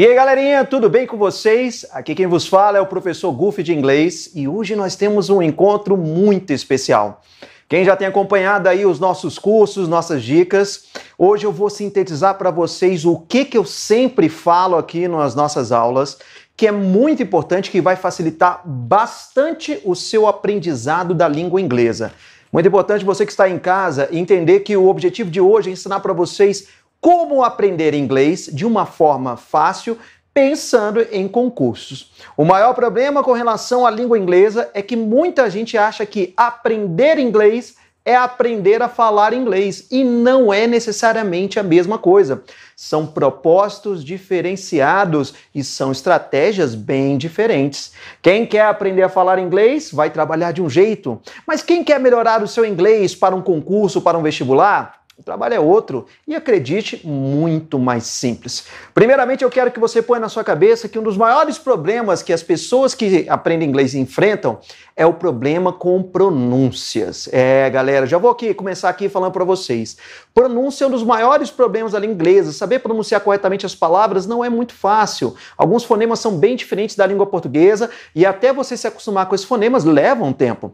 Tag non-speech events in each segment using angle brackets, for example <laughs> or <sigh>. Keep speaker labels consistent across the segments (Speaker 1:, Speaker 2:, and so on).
Speaker 1: E aí, galerinha, tudo bem com vocês? Aqui quem vos fala é o professor Guffy de inglês e hoje nós temos um encontro muito especial. Quem já tem acompanhado aí os nossos cursos, nossas dicas, hoje eu vou sintetizar para vocês o que, que eu sempre falo aqui nas nossas aulas, que é muito importante, que vai facilitar bastante o seu aprendizado da língua inglesa. Muito importante você que está em casa entender que o objetivo de hoje é ensinar para vocês como aprender inglês de uma forma fácil pensando em concursos. O maior problema com relação à língua inglesa é que muita gente acha que aprender inglês é aprender a falar inglês e não é necessariamente a mesma coisa. São propósitos diferenciados e são estratégias bem diferentes. Quem quer aprender a falar inglês vai trabalhar de um jeito, mas quem quer melhorar o seu inglês para um concurso, para um vestibular, o trabalho é outro e acredite, muito mais simples. Primeiramente, eu quero que você ponha na sua cabeça que um dos maiores problemas que as pessoas que aprendem inglês enfrentam é o problema com pronúncias. É, galera, já vou aqui começar aqui falando para vocês. Pronúncia é um dos maiores problemas da língua inglesa. Saber pronunciar corretamente as palavras não é muito fácil. Alguns fonemas são bem diferentes da língua portuguesa e até você se acostumar com esses fonemas leva um tempo.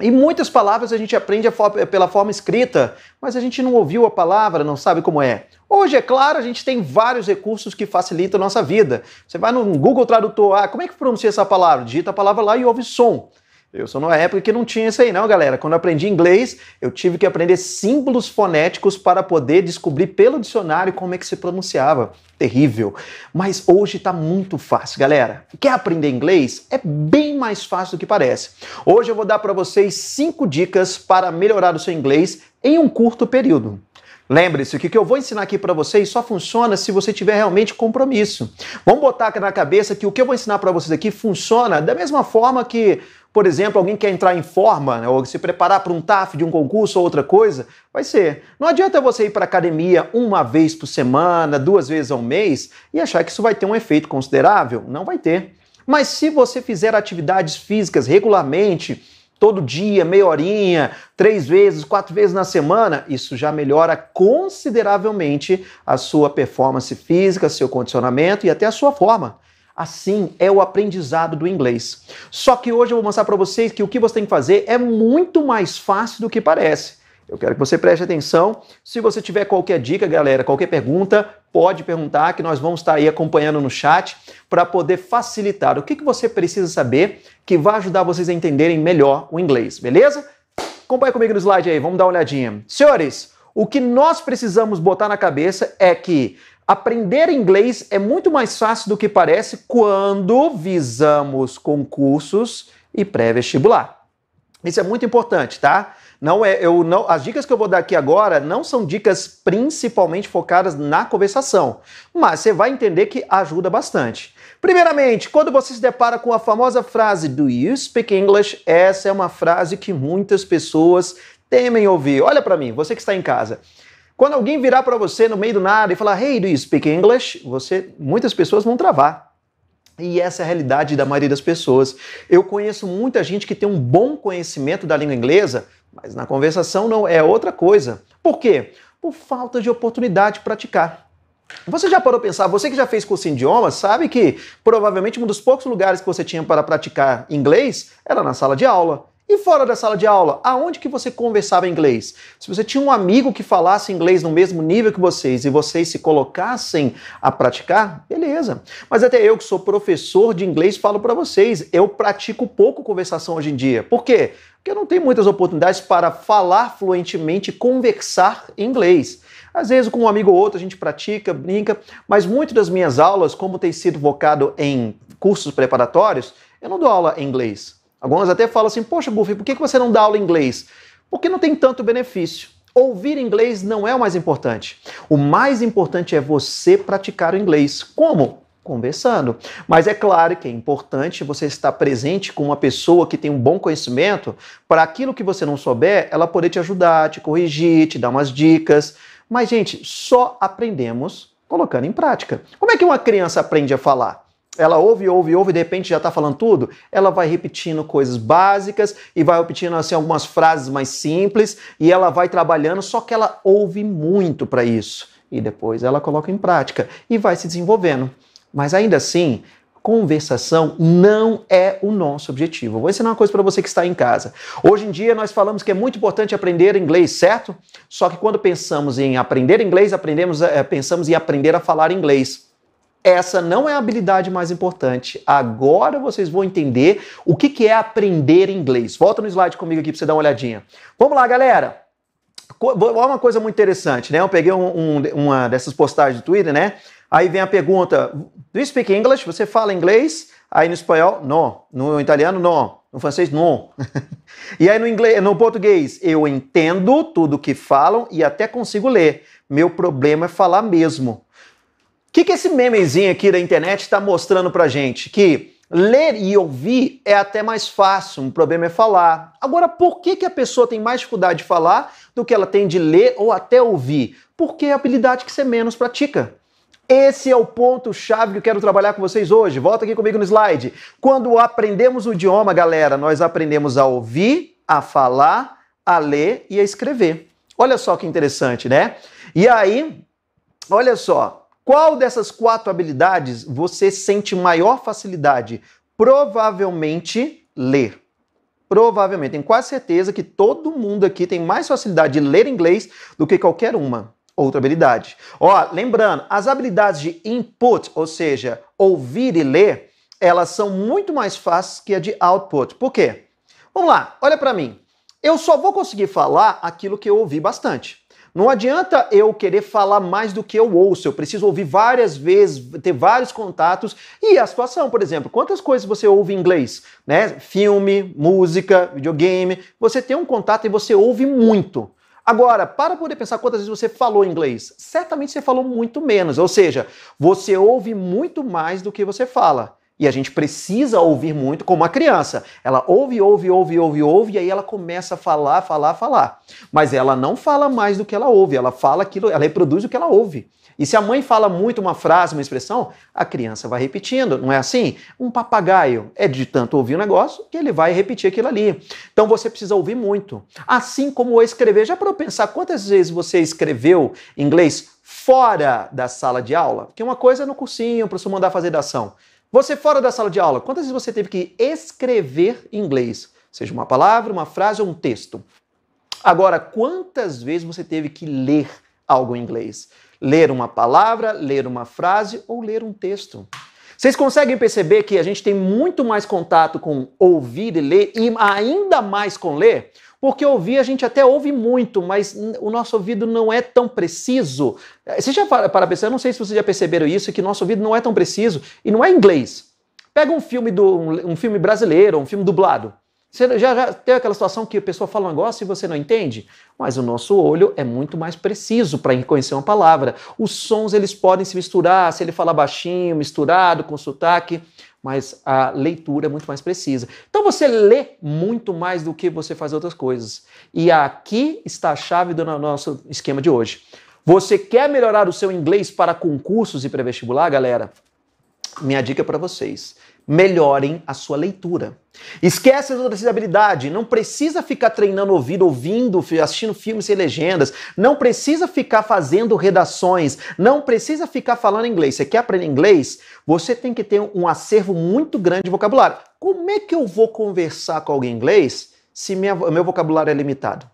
Speaker 1: E muitas palavras a gente aprende pela forma escrita, mas a gente não ouviu a palavra, não sabe como é. Hoje, é claro, a gente tem vários recursos que facilitam a nossa vida. Você vai no Google Tradutor, ah, como é que pronuncia essa palavra? Digita a palavra lá e ouve som. Eu sou numa época que não tinha isso aí, não, galera. Quando eu aprendi inglês, eu tive que aprender símbolos fonéticos para poder descobrir pelo dicionário como é que se pronunciava. Terrível. Mas hoje está muito fácil, galera. Quer aprender inglês? É bem mais fácil do que parece. Hoje eu vou dar para vocês cinco dicas para melhorar o seu inglês em um curto período. Lembre-se que o que eu vou ensinar aqui para vocês só funciona se você tiver realmente compromisso. Vamos botar na cabeça que o que eu vou ensinar para vocês aqui funciona da mesma forma que por exemplo, alguém quer entrar em forma né, ou se preparar para um TAF de um concurso ou outra coisa, vai ser. Não adianta você ir para academia uma vez por semana, duas vezes ao mês e achar que isso vai ter um efeito considerável. Não vai ter. Mas se você fizer atividades físicas regularmente, todo dia, meia horinha, três vezes, quatro vezes na semana, isso já melhora consideravelmente a sua performance física, seu condicionamento e até a sua forma. Assim é o aprendizado do inglês. Só que hoje eu vou mostrar para vocês que o que você tem que fazer é muito mais fácil do que parece. Eu quero que você preste atenção. Se você tiver qualquer dica, galera, qualquer pergunta, pode perguntar, que nós vamos estar aí acompanhando no chat para poder facilitar. O que, que você precisa saber que vai ajudar vocês a entenderem melhor o inglês, beleza? Acompanha comigo no slide aí, vamos dar uma olhadinha. Senhores, o que nós precisamos botar na cabeça é que Aprender inglês é muito mais fácil do que parece quando visamos concursos e pré-vestibular. Isso é muito importante, tá? Não é, eu não, as dicas que eu vou dar aqui agora não são dicas principalmente focadas na conversação, mas você vai entender que ajuda bastante. Primeiramente, quando você se depara com a famosa frase Do you speak English? Essa é uma frase que muitas pessoas temem ouvir. Olha para mim, você que está em casa. Quando alguém virar para você no meio do nada e falar, hey, do you speak English? Você, muitas pessoas vão travar. E essa é a realidade da maioria das pessoas. Eu conheço muita gente que tem um bom conhecimento da língua inglesa, mas na conversação não é outra coisa. Por quê? Por falta de oportunidade de praticar. Você já parou pensar, você que já fez cursinho de idiomas, sabe que provavelmente um dos poucos lugares que você tinha para praticar inglês era na sala de aula. E fora da sala de aula, aonde que você conversava inglês? Se você tinha um amigo que falasse inglês no mesmo nível que vocês e vocês se colocassem a praticar, beleza. Mas até eu que sou professor de inglês falo para vocês, eu pratico pouco conversação hoje em dia. Por quê? porque eu não tenho muitas oportunidades para falar fluentemente, conversar em inglês. Às vezes, com um amigo ou outro, a gente pratica, brinca, mas muitas das minhas aulas, como tem sido focado em cursos preparatórios, eu não dou aula em inglês. Algumas até falam assim: Poxa, Buffy, por que você não dá aula em inglês? Porque não tem tanto benefício. Ouvir inglês não é o mais importante. O mais importante é você praticar o inglês. Como? Conversando. Mas é claro que é importante você estar presente com uma pessoa que tem um bom conhecimento para aquilo que você não souber, ela poder te ajudar, te corrigir, te dar umas dicas. Mas, gente, só aprendemos colocando em prática. Como é que uma criança aprende a falar? ela ouve, ouve, ouve, de repente já está falando tudo, ela vai repetindo coisas básicas e vai repetindo assim, algumas frases mais simples e ela vai trabalhando, só que ela ouve muito para isso. E depois ela coloca em prática e vai se desenvolvendo. Mas ainda assim, conversação não é o nosso objetivo. vou ensinar uma coisa para você que está em casa. Hoje em dia nós falamos que é muito importante aprender inglês, certo? Só que quando pensamos em aprender inglês, aprendemos, é, pensamos em aprender a falar inglês. Essa não é a habilidade mais importante. Agora vocês vão entender o que, é aprender inglês. Volta no slide comigo aqui para você dar uma olhadinha. Vamos lá, galera! Olha uma coisa muito interessante, né? Eu peguei um, um, uma dessas postagens do Twitter, né? Aí vem a pergunta: Do you speak English? Você fala inglês? Aí no espanhol, não. No italiano, não. No francês, não. <laughs> e aí no, inglês, no português, eu entendo tudo que falam e até consigo ler. Meu problema é falar mesmo. O que, que esse memezinho aqui da internet está mostrando pra gente? Que ler e ouvir é até mais fácil, o um problema é falar. Agora, por que, que a pessoa tem mais dificuldade de falar do que ela tem de ler ou até ouvir? Porque é a habilidade que você menos pratica. Esse é o ponto-chave que eu quero trabalhar com vocês hoje. Volta aqui comigo no slide. Quando aprendemos o idioma, galera, nós aprendemos a ouvir, a falar, a ler e a escrever. Olha só que interessante, né? E aí, olha só, qual dessas quatro habilidades você sente maior facilidade? Provavelmente ler. Provavelmente, tenho quase certeza que todo mundo aqui tem mais facilidade de ler inglês do que qualquer uma outra habilidade. Ó, lembrando, as habilidades de input, ou seja, ouvir e ler, elas são muito mais fáceis que a de output. Por quê? Vamos lá, olha para mim. Eu só vou conseguir falar aquilo que eu ouvi bastante. Não adianta eu querer falar mais do que eu ouço, eu preciso ouvir várias vezes, ter vários contatos e a situação, por exemplo, quantas coisas você ouve em inglês, né? Filme, música, videogame, você tem um contato e você ouve muito. Agora, para poder pensar quantas vezes você falou inglês, certamente você falou muito menos, ou seja, você ouve muito mais do que você fala. E a gente precisa ouvir muito como a criança. Ela ouve, ouve, ouve, ouve, ouve, e aí ela começa a falar, falar, falar. Mas ela não fala mais do que ela ouve, ela fala aquilo, ela reproduz o que ela ouve. E se a mãe fala muito uma frase, uma expressão, a criança vai repetindo, não é assim? Um papagaio é de tanto ouvir o um negócio que ele vai repetir aquilo ali. Então você precisa ouvir muito. Assim como escrever, já para pensar quantas vezes você escreveu inglês fora da sala de aula? Porque uma coisa é no cursinho, o professor mandar fazer da ação. Você fora da sala de aula, quantas vezes você teve que escrever em inglês? Seja uma palavra, uma frase ou um texto. Agora, quantas vezes você teve que ler algo em inglês? Ler uma palavra, ler uma frase ou ler um texto? Vocês conseguem perceber que a gente tem muito mais contato com ouvir e ler e ainda mais com ler? Porque ouvir a gente até ouve muito, mas o nosso ouvido não é tão preciso. Eh, você já para, pensar, eu não sei se vocês já perceberam isso, que nosso ouvido não é tão preciso e não é inglês. Pega um filme do um, um filme brasileiro, um filme dublado. Você já, já tem aquela situação que a pessoa fala um negócio e você não entende? Mas o nosso olho é muito mais preciso para reconhecer uma palavra. Os sons eles podem se misturar, se ele falar baixinho, misturado, com sotaque mas a leitura é muito mais precisa. Então você lê muito mais do que você faz outras coisas. E aqui está a chave do nosso esquema de hoje. Você quer melhorar o seu inglês para concursos e pré-vestibular, galera? Minha dica é para vocês melhorem a sua leitura. Esquece a sua habilidades. não precisa ficar treinando ouvido, ouvindo, assistindo filmes e legendas, não precisa ficar fazendo redações, não precisa ficar falando inglês. Você quer aprender inglês? Você tem que ter um acervo muito grande de vocabulário. Como é que eu vou conversar com alguém inglês se minha, meu vocabulário é limitado?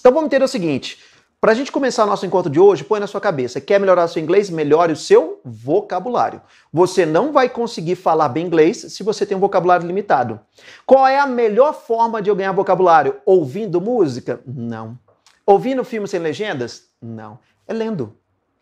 Speaker 1: Então vamos entender o seguinte: para a gente começar nosso encontro de hoje, põe na sua cabeça: quer melhorar seu inglês? Melhore o seu vocabulário. Você não vai conseguir falar bem inglês se você tem um vocabulário limitado. Qual é a melhor forma de eu ganhar vocabulário? Ouvindo música? Não. Ouvindo filmes sem legendas? Não. É lendo.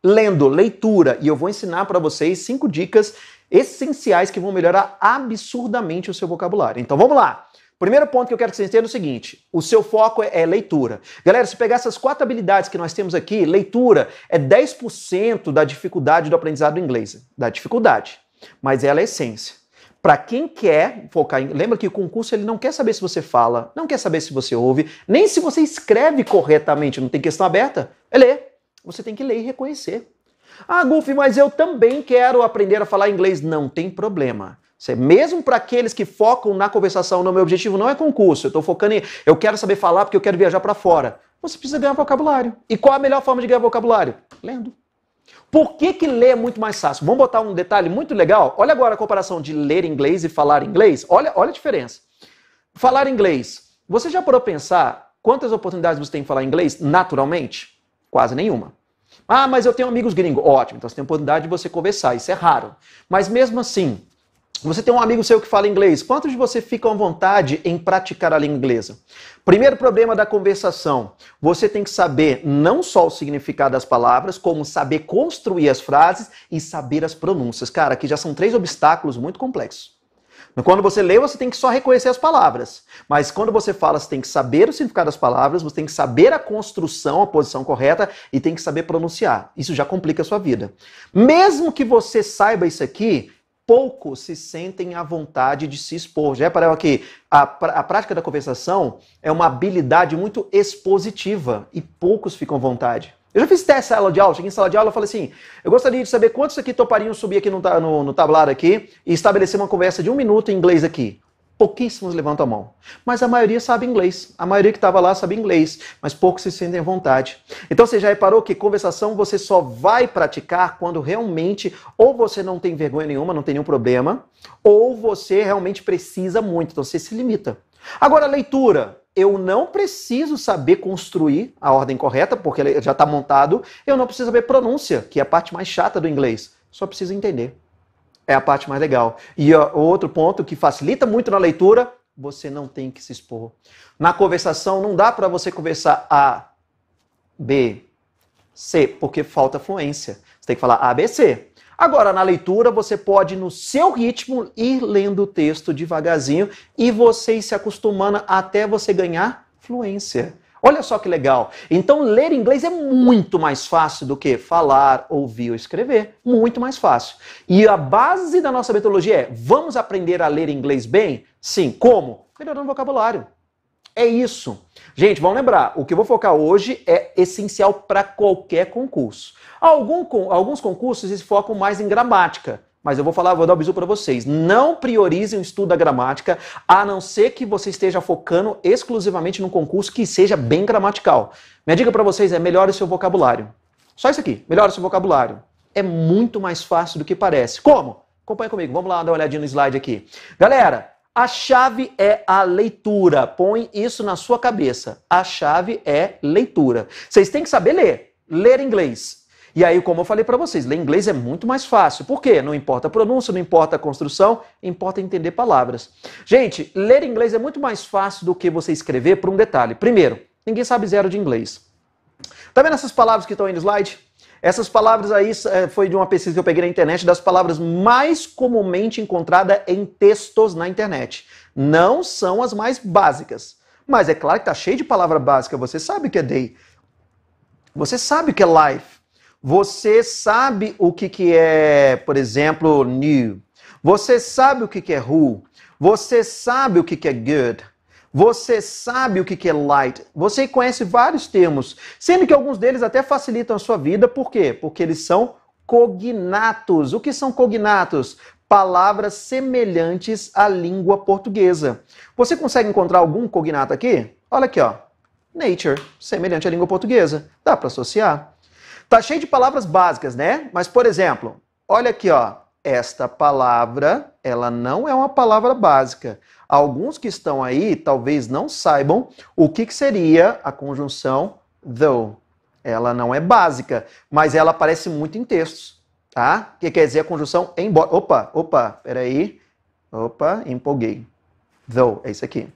Speaker 1: Lendo, leitura. E eu vou ensinar para vocês cinco dicas essenciais que vão melhorar absurdamente o seu vocabulário. Então vamos lá! Primeiro ponto que eu quero que você entenda é o seguinte: o seu foco é, é leitura. Galera, se pegar essas quatro habilidades que nós temos aqui, leitura é 10% da dificuldade do aprendizado inglês, da dificuldade, mas ela é a essência. Para quem quer focar em. Lembra que o concurso ele não quer saber se você fala, não quer saber se você ouve, nem se você escreve corretamente, não tem questão aberta. É ler. Você tem que ler e reconhecer. Ah, Gulf, mas eu também quero aprender a falar inglês. Não tem problema mesmo para aqueles que focam na conversação, no meu objetivo não é concurso, eu estou focando em. Eu quero saber falar porque eu quero viajar para fora. Você precisa ganhar vocabulário. E qual a melhor forma de ganhar vocabulário? Lendo. Por que, que ler é muito mais fácil? Vamos botar um detalhe muito legal. Olha agora a comparação de ler inglês e falar inglês. Olha, olha a diferença. Falar inglês. Você já parou pensar quantas oportunidades você tem de falar inglês naturalmente? Quase nenhuma. Ah, mas eu tenho amigos gringos. Ótimo, então você tem a oportunidade de você conversar, isso é raro. Mas mesmo assim, você tem um amigo seu que fala inglês. Quantos de você ficam à vontade em praticar a língua inglesa? Primeiro problema da conversação: você tem que saber não só o significado das palavras, como saber construir as frases e saber as pronúncias. Cara, aqui já são três obstáculos muito complexos. Quando você lê, você tem que só reconhecer as palavras. Mas quando você fala, você tem que saber o significado das palavras, você tem que saber a construção, a posição correta e tem que saber pronunciar. Isso já complica a sua vida. Mesmo que você saiba isso aqui, poucos se sentem à vontade de se expor. Já ela que a, a prática da conversação é uma habilidade muito expositiva e poucos ficam à vontade. Eu já fiz teste sala de aula, cheguei em sala de aula e falei assim: eu gostaria de saber quantos aqui topariam subir aqui no, no, no tablado aqui e estabelecer uma conversa de um minuto em inglês aqui pouquíssimos levantam a mão. Mas a maioria sabe inglês. A maioria que estava lá sabe inglês, mas poucos se sentem à vontade. Então você já reparou que conversação você só vai praticar quando realmente ou você não tem vergonha nenhuma, não tem nenhum problema, ou você realmente precisa muito, então você se limita. Agora, leitura. Eu não preciso saber construir a ordem correta, porque já está montado. Eu não preciso saber pronúncia, que é a parte mais chata do inglês. Só preciso entender é a parte mais legal. E ó, outro ponto que facilita muito na leitura, você não tem que se expor. Na conversação não dá para você conversar A, B, C, porque falta fluência. Você tem que falar A, B, C. Agora, na leitura, você pode, no seu ritmo, ir lendo o texto devagarzinho e você ir se acostumando até você ganhar fluência. Olha só que legal. Então, ler inglês é muito mais fácil do que falar, ouvir ou escrever. Muito mais fácil. E a base da nossa metodologia é: vamos aprender a ler inglês bem? Sim. Como? Melhorando o vocabulário. É isso. Gente, vamos lembrar, o que eu vou focar hoje é essencial para qualquer concurso. Algum, alguns concursos eles focam mais em gramática. Mas eu vou falar, vou dar um bisu para vocês. Não priorizem o estudo da gramática, a não ser que você esteja focando exclusivamente num concurso que seja bem gramatical. Minha dica para vocês é melhore o seu vocabulário. Só isso aqui, melhore o seu vocabulário. É muito mais fácil do que parece. Como? Acompanha comigo, vamos lá dar uma olhadinha no slide aqui. Galera, a chave é a leitura. Põe isso na sua cabeça. A chave é leitura. Vocês têm que saber ler. Ler inglês e aí, como eu falei para vocês, ler inglês é muito mais fácil. Por quê? Não importa a pronúncia, não importa a construção, importa entender palavras. Gente, ler inglês é muito mais fácil do que você escrever por um detalhe. Primeiro, ninguém sabe zero de inglês. Tá vendo essas palavras que estão aí no slide? Essas palavras aí é, foi de uma pesquisa que eu peguei na internet das palavras mais comumente encontradas em textos na internet. Não são as mais básicas. Mas é claro que tá cheio de palavra básica. Você sabe o que é day. Você sabe o que é life. Você sabe o que, que é, por exemplo, new. Você sabe o que, que é who. Você sabe o que, que é good. Você sabe o que é light. Você conhece vários termos, sendo que alguns deles até facilitam a sua vida. Por quê? Porque eles são cognatos. O que são cognatos? Palavras semelhantes à língua portuguesa. Você consegue encontrar algum cognato aqui? Olha aqui, ó. Nature, semelhante à língua portuguesa. Dá para associar. Tá cheio de palavras básicas, né? Mas, por exemplo, olha aqui, ó. Esta palavra, ela não é uma palavra básica. Alguns que estão aí talvez não saibam o que, que seria a conjunção though. Ela não é básica, mas ela aparece muito em textos, tá? O Que quer dizer a conjunção embora. Opa, opa, peraí. Opa, empolguei. Though, é isso aqui.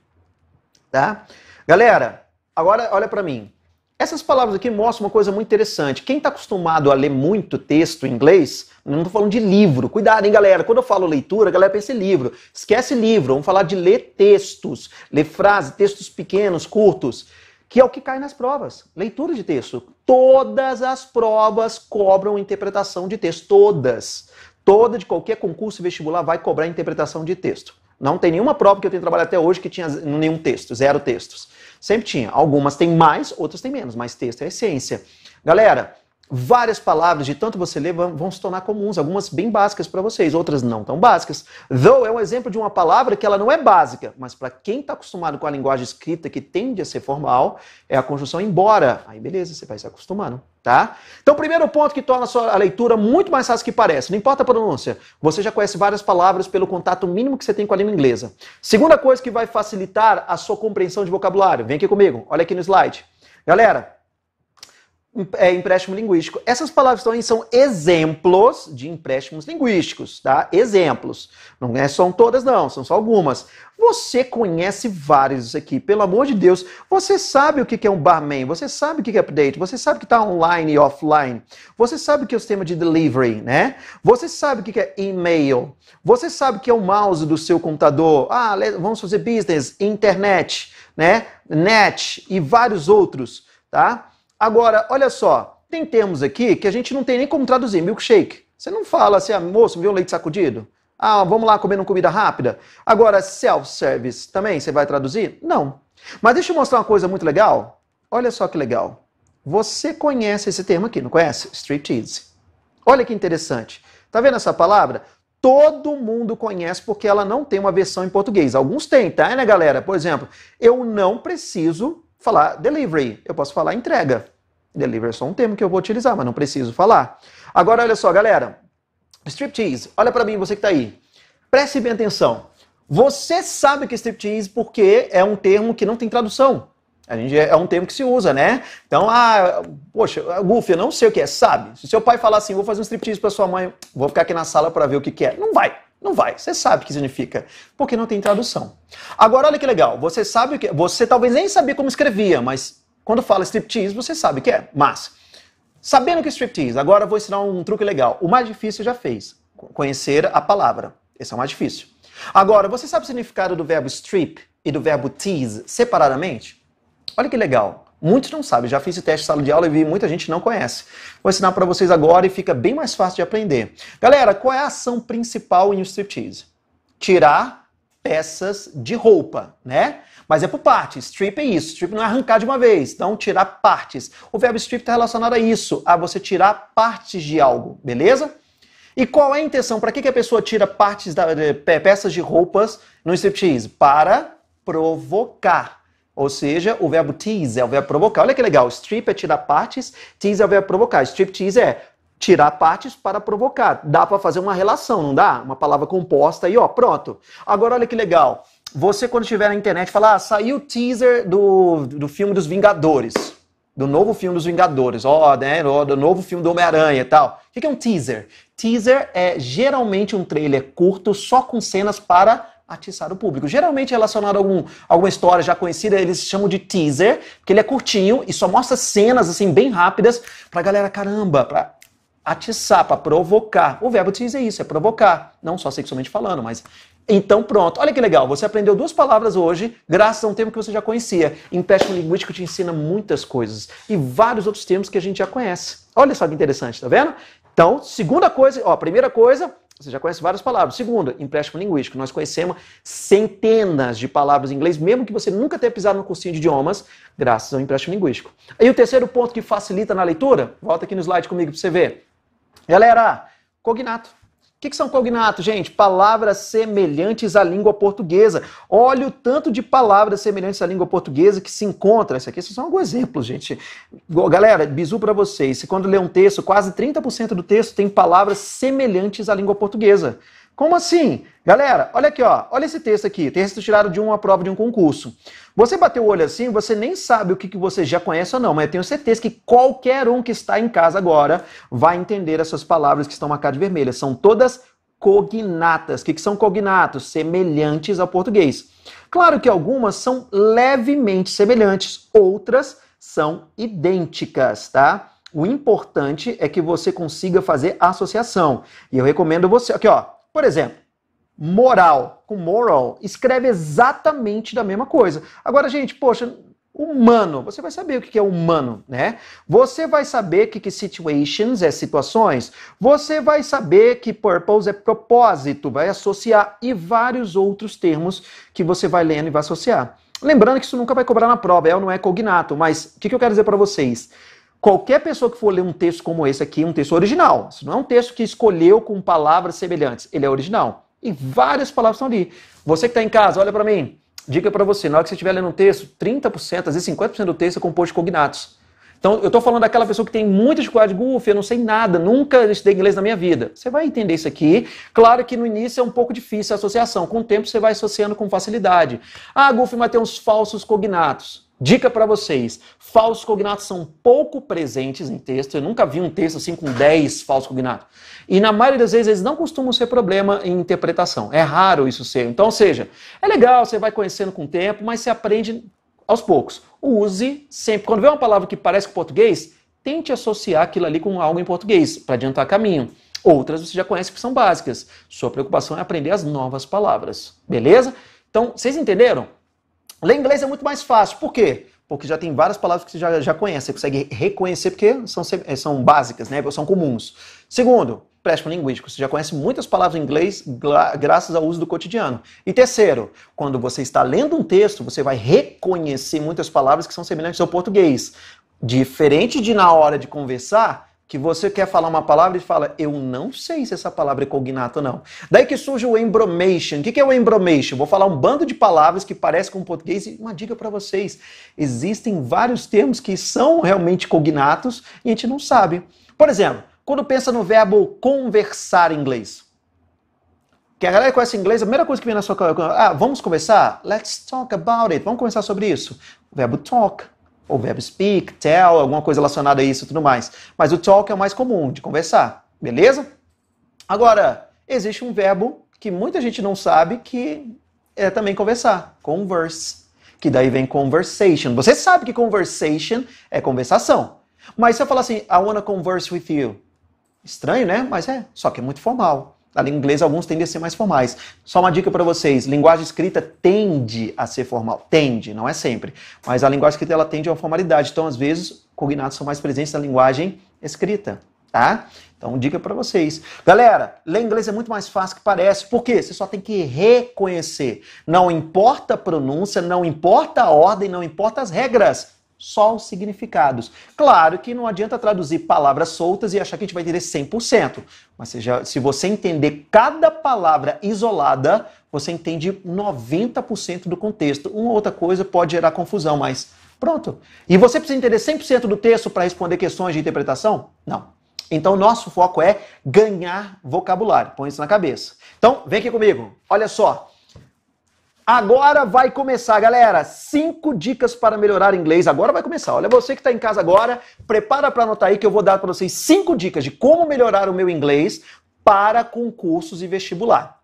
Speaker 1: Tá? Galera, agora olha para mim. Essas palavras aqui mostram uma coisa muito interessante. Quem está acostumado a ler muito texto em inglês, não estou falando de livro. Cuidado, hein, galera? Quando eu falo leitura, a galera pensa em livro. Esquece livro, vamos falar de ler textos, ler frases, textos pequenos, curtos, que é o que cai nas provas. Leitura de texto. Todas as provas cobram interpretação de texto. Todas. Toda de qualquer concurso vestibular vai cobrar interpretação de texto. Não tem nenhuma prova que eu tenho trabalhado até hoje que tinha nenhum texto, zero textos. Sempre tinha. Algumas têm mais, outras têm menos, mas texto é essência. Galera, várias palavras, de tanto você ler, vão, se tornar comuns, algumas bem básicas para vocês, outras não tão básicas. Though é um exemplo de uma palavra que ela não é básica, mas para quem está acostumado com a linguagem escrita, que tende a ser formal, é a conjunção embora. Aí beleza, você vai se acostumando, tá? Então, primeiro ponto que torna a sua leitura muito mais fácil que parece, não importa a pronúncia, você já conhece várias palavras pelo contato mínimo que você tem com a língua inglesa. Segunda coisa que vai facilitar a sua compreensão de vocabulário, vem aqui comigo, olha aqui no slide. Galera, é, empréstimo linguístico. Essas palavras então, são exemplos de empréstimos linguísticos, tá? Exemplos. Não é, são todas, não, são só algumas. Você conhece vários aqui, pelo amor de Deus. Você sabe o que é um barman, você sabe o que é update, você sabe que está online e offline, você sabe o que é o sistema de delivery, né? Você sabe o que é e-mail, você sabe o que é o mouse do seu computador. Ah, vamos fazer business, internet, né? Net e vários outros, tá? Agora, olha só, tem termos aqui que a gente não tem nem como traduzir. Milkshake. Você não fala assim, ah, moço, viu um leite sacudido? Ah, vamos lá comer uma comida rápida? Agora, self-service também, você vai traduzir? Não. Mas deixa eu mostrar uma coisa muito legal. Olha só que legal. Você conhece esse termo aqui, não conhece? Street cheese. Olha que interessante. Tá vendo essa palavra? Todo mundo conhece porque ela não tem uma versão em português. Alguns têm, tá, né, galera? Por exemplo, eu não preciso falar delivery, eu posso falar entrega. Delivery é só um termo que eu vou utilizar, mas não preciso falar. Agora, olha só, galera. Striptease, olha para mim, você que está aí. Preste bem atenção. Você sabe que é striptease porque é um termo que não tem tradução. A gente é, é um termo que se usa, né? Então, ah, poxa, Goofy, eu não sei o que é, sabe? Se seu pai falar assim, vou fazer um striptease para sua mãe, vou ficar aqui na sala para ver o que, que é, não vai. Não vai. Você sabe o que significa, porque não tem tradução. Agora olha que legal. Você sabe o que? Você talvez nem sabia como escrevia, mas quando fala striptease, você sabe o que é. Mas sabendo que é striptease, agora vou ensinar um truque legal. O mais difícil já fez, conhecer a palavra. Esse é o mais difícil. Agora, você sabe o significado do verbo strip e do verbo tease separadamente? Olha que legal. Muitos não sabem, já fiz o teste de sala de aula e vi muita gente não conhece. Vou ensinar para vocês agora e fica bem mais fácil de aprender. Galera, qual é a ação principal em um striptease? Tirar peças de roupa, né? Mas é por partes. Strip é isso. Strip não é arrancar de uma vez. Então, tirar partes. O verbo strip está relacionado a isso, a você tirar partes de algo, beleza? E qual é a intenção? Para que, que a pessoa tira partes da, de, eh, peças de roupas no striptease? Para provocar. Ou seja, o verbo tease é o verbo provocar. Olha que legal. Strip é tirar partes, tease é o verbo provocar. Strip tease é tirar partes para provocar. Dá para fazer uma relação, não dá? Uma palavra composta aí, ó, pronto. Agora olha que legal. Você quando estiver na internet falar, ah, saiu o teaser do, do filme dos Vingadores. Do novo filme dos Vingadores, ó, oh, né? Do novo filme do Homem-Aranha e tal. O que é um teaser? Teaser é geralmente um trailer curto, só com cenas para atiçar o público. Geralmente é relacionado a algum, alguma história já conhecida, eles chamam de teaser, porque ele é curtinho e só mostra cenas assim bem rápidas pra galera, caramba, pra atiçar, pra provocar. O verbo teaser é isso, é provocar, não só sexualmente falando, mas então pronto, olha que legal, você aprendeu duas palavras hoje, graças a um termo que você já conhecia. Empréstimo linguístico te ensina muitas coisas e vários outros termos que a gente já conhece. Olha só que interessante, tá vendo? Então, segunda coisa, ó, primeira coisa, você já conhece várias palavras. Segundo, empréstimo linguístico. Nós conhecemos centenas de palavras em inglês, mesmo que você nunca tenha pisado no cursinho de idiomas, graças ao empréstimo linguístico. E o terceiro ponto que facilita na leitura, volta aqui no slide comigo para você ver. Galera, cognato. O que, que, são cognatos, gente? Palavras semelhantes à língua portuguesa. Olha o tanto de palavras semelhantes à língua portuguesa que se encontram. Isso aqui são alguns exemplos, gente. Galera, bizu para vocês. Se quando lê um texto, quase 30% do texto tem palavras semelhantes à língua portuguesa. Como assim? Galera, olha aqui, ó. olha esse texto aqui, texto tirado de uma prova de um concurso. Você bateu o olho assim, você nem sabe o que, que você já conhece ou não, mas eu tenho certeza que qualquer um que está em casa agora vai entender essas palavras que estão marcadas de vermelha. São todas cognatas. O que, que são cognatos? Semelhantes ao português. Claro que algumas são levemente semelhantes, outras são idênticas, tá? O importante é que você consiga fazer associação. E eu recomendo você, aqui ó, por exemplo, moral com moral escreve exatamente da mesma coisa. Agora, gente, poxa, humano, você vai saber o que é humano, né? Você vai saber que, que situations é situações, você vai saber que purpose é propósito, vai associar e vários outros termos que você vai lendo e vai associar. Lembrando que isso nunca vai cobrar na prova, é ou não é cognato, mas o que, que eu quero dizer para vocês? Qualquer pessoa que for ler um texto como esse aqui, um texto original, isso não é um texto que escolheu com palavras semelhantes, ele é original. E várias palavras estão ali. Você que está em casa, olha para mim. Dica para você, na hora que você estiver lendo um texto, 30%, às vezes 50% do texto é composto de cognatos. Então, eu estou falando daquela pessoa que tem muita dificuldade de goofy, eu não sei nada, nunca estudei inglês na minha vida. Você vai entender isso aqui. Claro que no início é um pouco difícil a associação, com o tempo você vai associando com facilidade. Ah, goofy, mas tem uns falsos cognatos. Dica para vocês: falsos cognatos são pouco presentes em texto. Eu nunca vi um texto assim com 10 falsos cognatos. E na maioria das vezes eles não costumam ser problema em interpretação. É raro isso ser. Então, ou seja, é legal, você vai conhecendo com o tempo, mas você aprende aos poucos. Use sempre. Quando vê uma palavra que parece com português, tente associar aquilo ali com algo em português, para adiantar caminho. Outras você já conhece que são básicas. Sua preocupação é aprender as novas palavras. Beleza? Então, vocês entenderam? Ler inglês é muito mais fácil. Por quê? Porque já tem várias palavras que você já, já conhece, você consegue reconhecer porque são, eh, são básicas, né? são comuns. Segundo, empréstimo linguístico. Você já conhece muitas palavras em inglês graças ao uso do cotidiano. E terceiro, quando você está lendo um texto, você vai reconhecer muitas palavras que são semelhantes ao português. Diferente de na hora de conversar, que você quer falar uma palavra e fala, eu não sei se essa palavra é cognata ou não. Daí que surge o embromation. O que é o embromation? Vou falar um bando de palavras que parece com português e uma dica para vocês. Existem vários termos que são realmente cognatos e a gente não sabe. Por exemplo, quando pensa no verbo conversar em inglês. Que a galera conhece inglês, a primeira coisa que vem na sua cabeça, ah, vamos conversar? Let's talk about it. Vamos conversar sobre isso. O verbo talk ou verbo speak, tell, alguma coisa relacionada a isso e tudo mais. Mas o talk é o mais comum, de conversar, beleza? Agora, existe um verbo que muita gente não sabe que é também conversar, converse, que daí vem conversation. Você sabe que conversation é conversação. Mas se eu falar assim, I wanna converse with you, estranho, né? Mas é, só que é muito formal. Na língua inglesa, alguns tendem a ser mais formais. Só uma dica para vocês: linguagem escrita tende a ser formal. Tende, não é sempre. Mas a linguagem escrita ela tende a uma formalidade. Então, às vezes, cognatos são mais presentes na linguagem escrita. Tá? Então, dica para vocês. Galera, ler inglês é muito mais fácil que parece. Por quê? Você só tem que reconhecer. Não importa a pronúncia, não importa a ordem, não importa as regras só os significados. Claro que não adianta traduzir palavras soltas e achar que a gente vai entender 100%, mas seja, se você entender cada palavra isolada, você entende 90% do contexto. Uma outra coisa pode gerar confusão, mas pronto. E você precisa entender 100% do texto para responder questões de interpretação? Não. Então, nosso foco é ganhar vocabulário. Põe isso na cabeça. Então, vem aqui comigo. Olha só. Agora vai começar, galera. Cinco dicas para melhorar inglês. Agora vai começar. Olha, você que está em casa agora, prepara para anotar aí que eu vou dar para vocês cinco dicas de como melhorar o meu inglês para concursos e vestibular.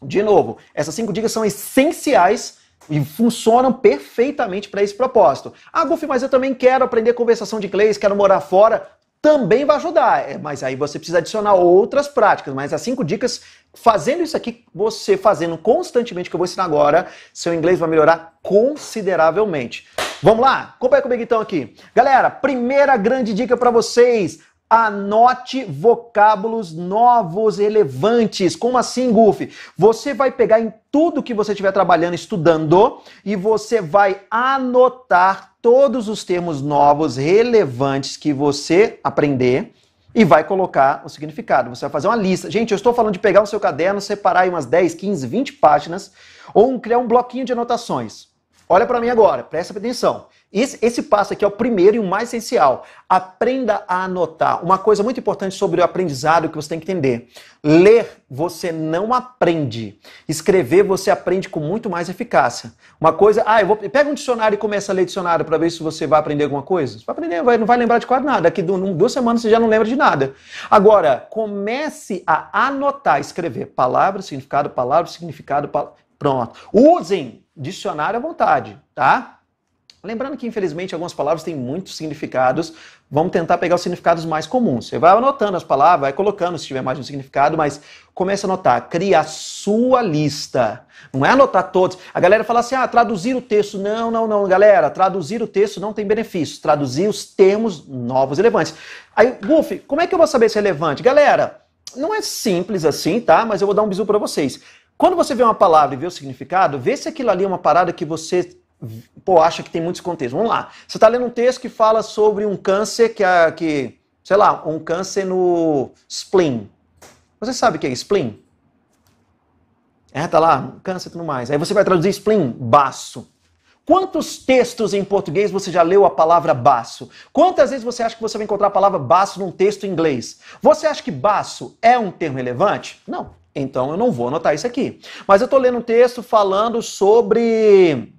Speaker 1: De novo, essas cinco dicas são essenciais e funcionam perfeitamente para esse propósito. Ah, Golf, mas eu também quero aprender conversação de inglês, quero morar fora também vai ajudar. É, mas aí você precisa adicionar outras práticas. Mas as cinco dicas, fazendo isso aqui, você fazendo constantemente, que eu vou ensinar agora, seu inglês vai melhorar consideravelmente. Vamos lá? Acompanha comigo então aqui. Galera, primeira grande dica para vocês. Anote vocábulos novos, relevantes. Como assim, Goofy? Você vai pegar em tudo que você estiver trabalhando, estudando, e você vai anotar todos os termos novos, relevantes que você aprender e vai colocar o significado. Você vai fazer uma lista. Gente, eu estou falando de pegar o seu caderno, separar aí umas 10, 15, 20 páginas ou um, criar um bloquinho de anotações. Olha para mim agora, presta atenção. Esse, esse passo aqui é o primeiro e o mais essencial. Aprenda a anotar. Uma coisa muito importante sobre o aprendizado que você tem que entender: ler você não aprende. Escrever você aprende com muito mais eficácia. Uma coisa, ah, eu vou pega um dicionário e começa a ler dicionário para ver se você vai aprender alguma coisa. Você vai aprender, vai, não vai lembrar de quase nada. Daqui duas semanas você já não lembra de nada. Agora, comece a anotar, escrever palavra, significado, palavra, significado, palavra. Pronto. Usem dicionário à vontade, tá? Lembrando que, infelizmente, algumas palavras têm muitos significados. Vamos tentar pegar os significados mais comuns. Você vai anotando as palavras, vai colocando se tiver mais de um significado, mas comece a anotar. Cria a sua lista. Não é anotar todos. A galera fala assim: ah, traduzir o texto. Não, não, não, galera. Traduzir o texto não tem benefício. Traduzir os termos novos relevantes. Aí, Buff, como é que eu vou saber se é relevante? Galera, não é simples assim, tá? Mas eu vou dar um bisu para vocês. Quando você vê uma palavra e vê o significado, vê se aquilo ali é uma parada que você pô, acha que tem muitos contextos. Vamos lá. Você está lendo um texto que fala sobre um câncer que, é, que sei lá, um câncer no spleen. Você sabe o que é spleen? É, tá lá, câncer e tudo mais. Aí você vai traduzir spleen, baço. Quantos textos em português você já leu a palavra baço? Quantas vezes você acha que você vai encontrar a palavra baço num texto em inglês? Você acha que baço é um termo relevante? Não. Então eu não vou anotar isso aqui. Mas eu estou lendo um texto falando sobre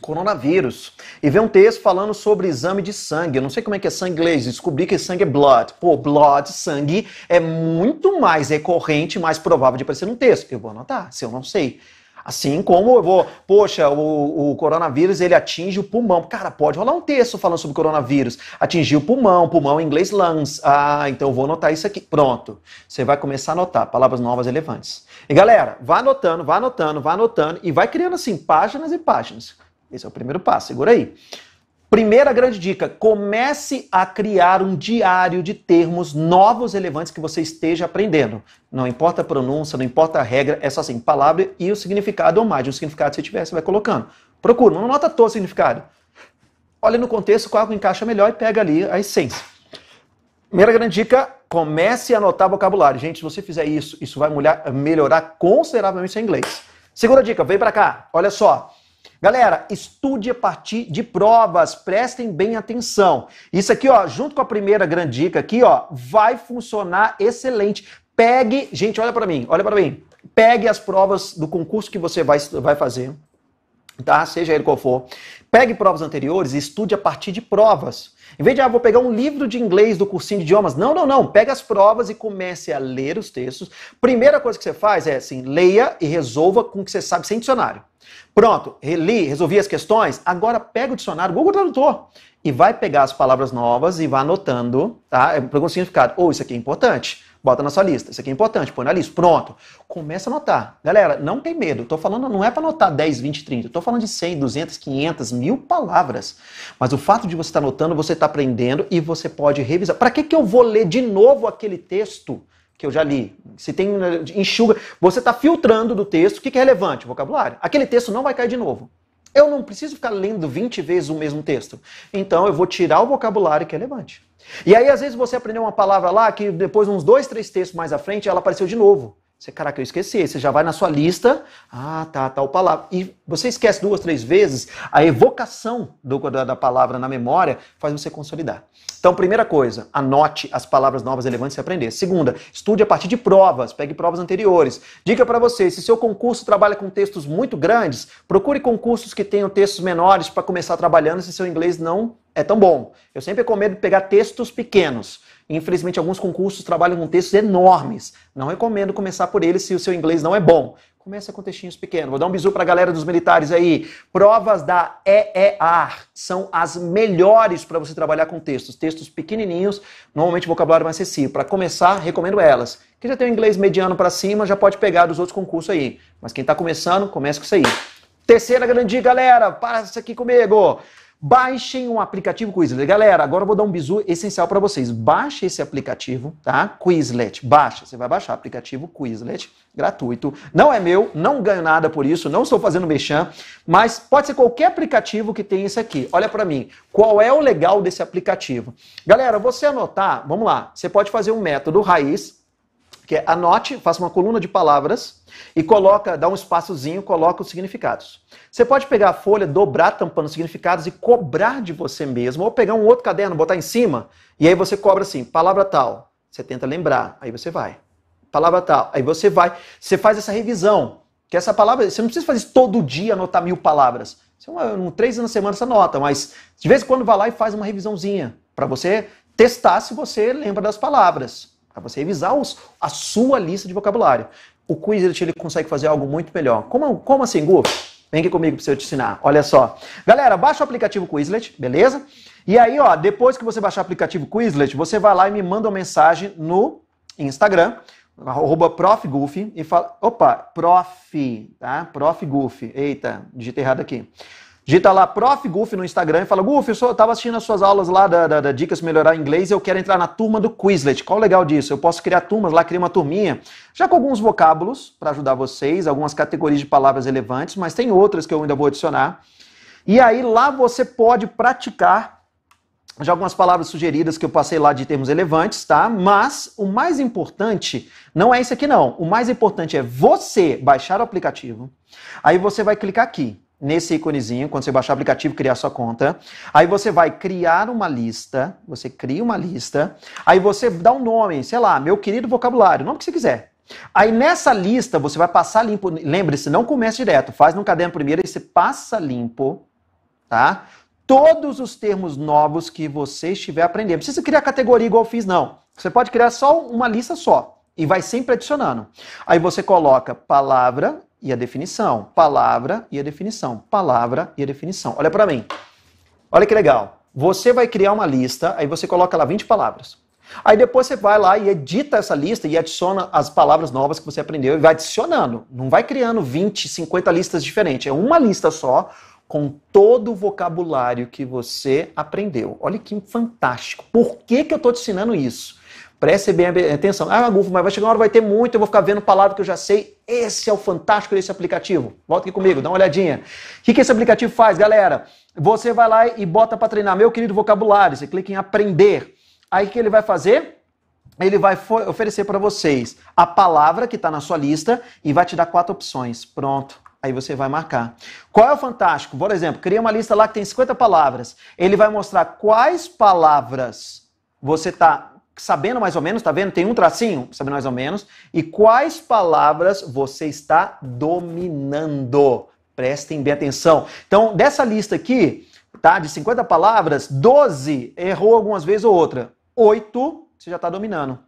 Speaker 1: coronavírus. E vem um texto falando sobre exame de sangue. Eu não sei como é que é sangue inglês, descobri que sangue é blood. Pô, blood, sangue, é muito mais recorrente, mais provável de aparecer num texto. Eu vou anotar, se eu não sei. Assim como eu vou, poxa, o, o, coronavírus ele atinge o pulmão. Cara, pode rolar um texto falando sobre coronavírus. Atingiu o pulmão, pulmão em inglês lungs. Ah, então eu vou anotar isso aqui. Pronto. Você vai começar a anotar palavras novas relevantes. E galera, vai anotando, vai anotando, vai anotando e vai criando assim páginas e páginas. Esse é o primeiro passo, segura aí. Primeira grande dica: comece a criar um diário de termos novos relevantes que você esteja aprendendo. Não importa a pronúncia, não importa a regra, é só assim, palavra e o significado ou mais o significado se tiver, você vai colocando. Procura, não nota todo o significado. Olha no contexto qual encaixa melhor e pega ali a essência. Primeira grande dica: comece a anotar vocabulário. Gente, se você fizer isso, isso vai melhorar consideravelmente seu inglês. Segunda dica, vem para cá. Olha só. Galera, estude a partir de provas, prestem bem atenção. Isso aqui, ó, junto com a primeira grande dica aqui, ó, vai funcionar excelente. Pegue, gente, olha para mim, olha para mim. Pegue as provas do concurso que você vai, vai fazer, tá? Seja ele qual for. Pegue provas anteriores e estude a partir de provas. Em vez de, ah, vou pegar um livro de inglês do cursinho de idiomas. Não, não, não. Pega as provas e comece a ler os textos. Primeira coisa que você faz é assim, leia e resolva com o que você sabe sem dicionário. Pronto, reli, resolvi as questões. Agora pega o dicionário, Google Tradutor, e vai pegar as palavras novas e vai anotando, tá? É Procura o significado. Ou oh, isso aqui é importante Bota na sua lista. Isso aqui é importante, põe na lista. Pronto. Começa a anotar. Galera, não tem medo. Estou falando, não é para anotar 10, 20, 30. Estou falando de 100, 200, 500, mil palavras. Mas o fato de você estar tá anotando, você está aprendendo e você pode revisar. Para que, que eu vou ler de novo aquele texto? que eu já li. Se tem né, enxuga, você está filtrando do texto o que, que é relevante, vocabulário. Aquele texto não vai cair de novo. Eu não preciso ficar lendo 20 vezes o mesmo texto. Então eu vou tirar o vocabulário que é relevante. E aí, às vezes, você aprendeu uma palavra lá que depois, uns dois, três textos mais à frente, ela apareceu de novo. Você, caraca, eu esqueci. você já vai na sua lista, ah, tá, tal tá, palavra. E você esquece duas, três vezes, a evocação do, da, da, palavra na memória faz você consolidar. Então, primeira coisa, anote as palavras novas relevantes que aprender. Segunda, estude a partir de provas, pegue provas anteriores. Dica para você, se seu concurso trabalha com textos muito grandes, procure concursos que tenham textos menores para começar trabalhando se seu inglês não é tão bom. Eu sempre recomendo pegar textos pequenos Infelizmente, alguns concursos trabalham com textos enormes. Não recomendo começar por eles se o seu inglês não é bom. Começa com textinhos pequenos. Vou dar um bisu para a galera dos militares aí. Provas da EEAR são as melhores para você trabalhar com textos. Textos pequenininhos, normalmente vocabulário mais acessível. Para começar, recomendo elas. Quem já tem o inglês mediano para cima já pode pegar dos outros concursos aí. Mas quem está começando, comece com isso aí. Terceira grande dica, galera. Passa aqui comigo. Baixem um aplicativo Quizlet. Galera, agora eu vou dar um bizu essencial para vocês. Baixe esse aplicativo, tá? Quizlet. Baixa. Você vai baixar o aplicativo Quizlet, gratuito. Não é meu, não ganho nada por isso, não estou fazendo mexã, mas pode ser qualquer aplicativo que tenha isso aqui. Olha para mim. Qual é o legal desse aplicativo? Galera, você anotar, vamos lá. Você pode fazer um método raiz, que é anote, faça uma coluna de palavras e coloca, dá um espaçozinho, coloca os significados. Você pode pegar a folha, dobrar tampando os significados e cobrar de você mesmo, ou pegar um outro caderno, botar em cima, e aí você cobra assim, palavra tal, você tenta lembrar, aí você vai. Palavra tal, aí você vai, você faz essa revisão, que essa palavra, você não precisa fazer isso todo dia, anotar mil palavras. Você, um, três na semana você anota, mas de vez em quando vai lá e faz uma revisãozinha, para você testar se você lembra das palavras para você revisar os, a sua lista de vocabulário. O Quizlet ele consegue fazer algo muito melhor. Como, como assim, Gu? Vem aqui comigo para eu te ensinar. Olha só. Galera, baixa o aplicativo Quizlet, beleza? E aí, ó, depois que você baixar o aplicativo Quizlet, você vai lá e me manda uma mensagem no Instagram, arroba profgoof, e fala, opa, prof, tá? Prof Goof. Eita, digitei errado aqui. Digita lá Prof. Guf no Instagram e fala: Guf, eu estava assistindo as suas aulas lá da, da, da Dicas Melhorar Inglês e eu quero entrar na turma do Quizlet. Qual é o legal disso? Eu posso criar turmas lá, criar uma turminha, já com alguns vocábulos para ajudar vocês, algumas categorias de palavras relevantes, mas tem outras que eu ainda vou adicionar. E aí lá você pode praticar já algumas palavras sugeridas que eu passei lá de termos relevantes, tá? Mas o mais importante não é isso aqui, não. O mais importante é você baixar o aplicativo. Aí você vai clicar aqui nesse íconezinho, quando você baixar o aplicativo, criar sua conta. Aí você vai criar uma lista, você cria uma lista, aí você dá um nome, sei lá, meu querido vocabulário, o nome que você quiser. Aí nessa lista você vai passar limpo, lembre-se, não comece direto, faz no caderno primeiro e você passa limpo, tá? Todos os termos novos que você estiver aprendendo. Não precisa criar categoria igual eu fiz, não. Você pode criar só uma lista só e vai sempre adicionando. Aí você coloca palavra e a definição. Palavra e a definição. Palavra e a definição. Olha para mim. Olha que legal. Você vai criar uma lista, aí você coloca lá 20 palavras. Aí depois você vai lá e edita essa lista e adiciona as palavras novas que você aprendeu e vai adicionando. Não vai criando 20, 50 listas diferentes. É uma lista só com todo o vocabulário que você aprendeu. Olha que fantástico. Por que, que eu estou te ensinando isso? Preste bem atenção. Ah, Gufo, mas vai chegar uma hora, vai ter muito, eu vou ficar vendo palavras que eu já sei. Esse é o fantástico desse aplicativo. Volta aqui comigo, dá uma olhadinha. O que, que esse aplicativo faz, galera? Você vai lá e bota para treinar meu querido vocabulário. Você clica em aprender. Aí o que ele vai fazer? Ele vai oferecer para vocês a palavra que está na sua lista e vai te dar quatro opções. Pronto. Aí você vai marcar. Qual é o fantástico? Por exemplo, cria uma lista lá que tem 50 palavras. Ele vai mostrar quais palavras você está sabendo mais ou menos, tá vendo? Tem um tracinho, sabendo mais ou menos. E quais palavras você está dominando? Prestem bem atenção. Então, dessa lista aqui, tá? De 50 palavras, 12 errou algumas vezes ou outra. 8 você já está dominando.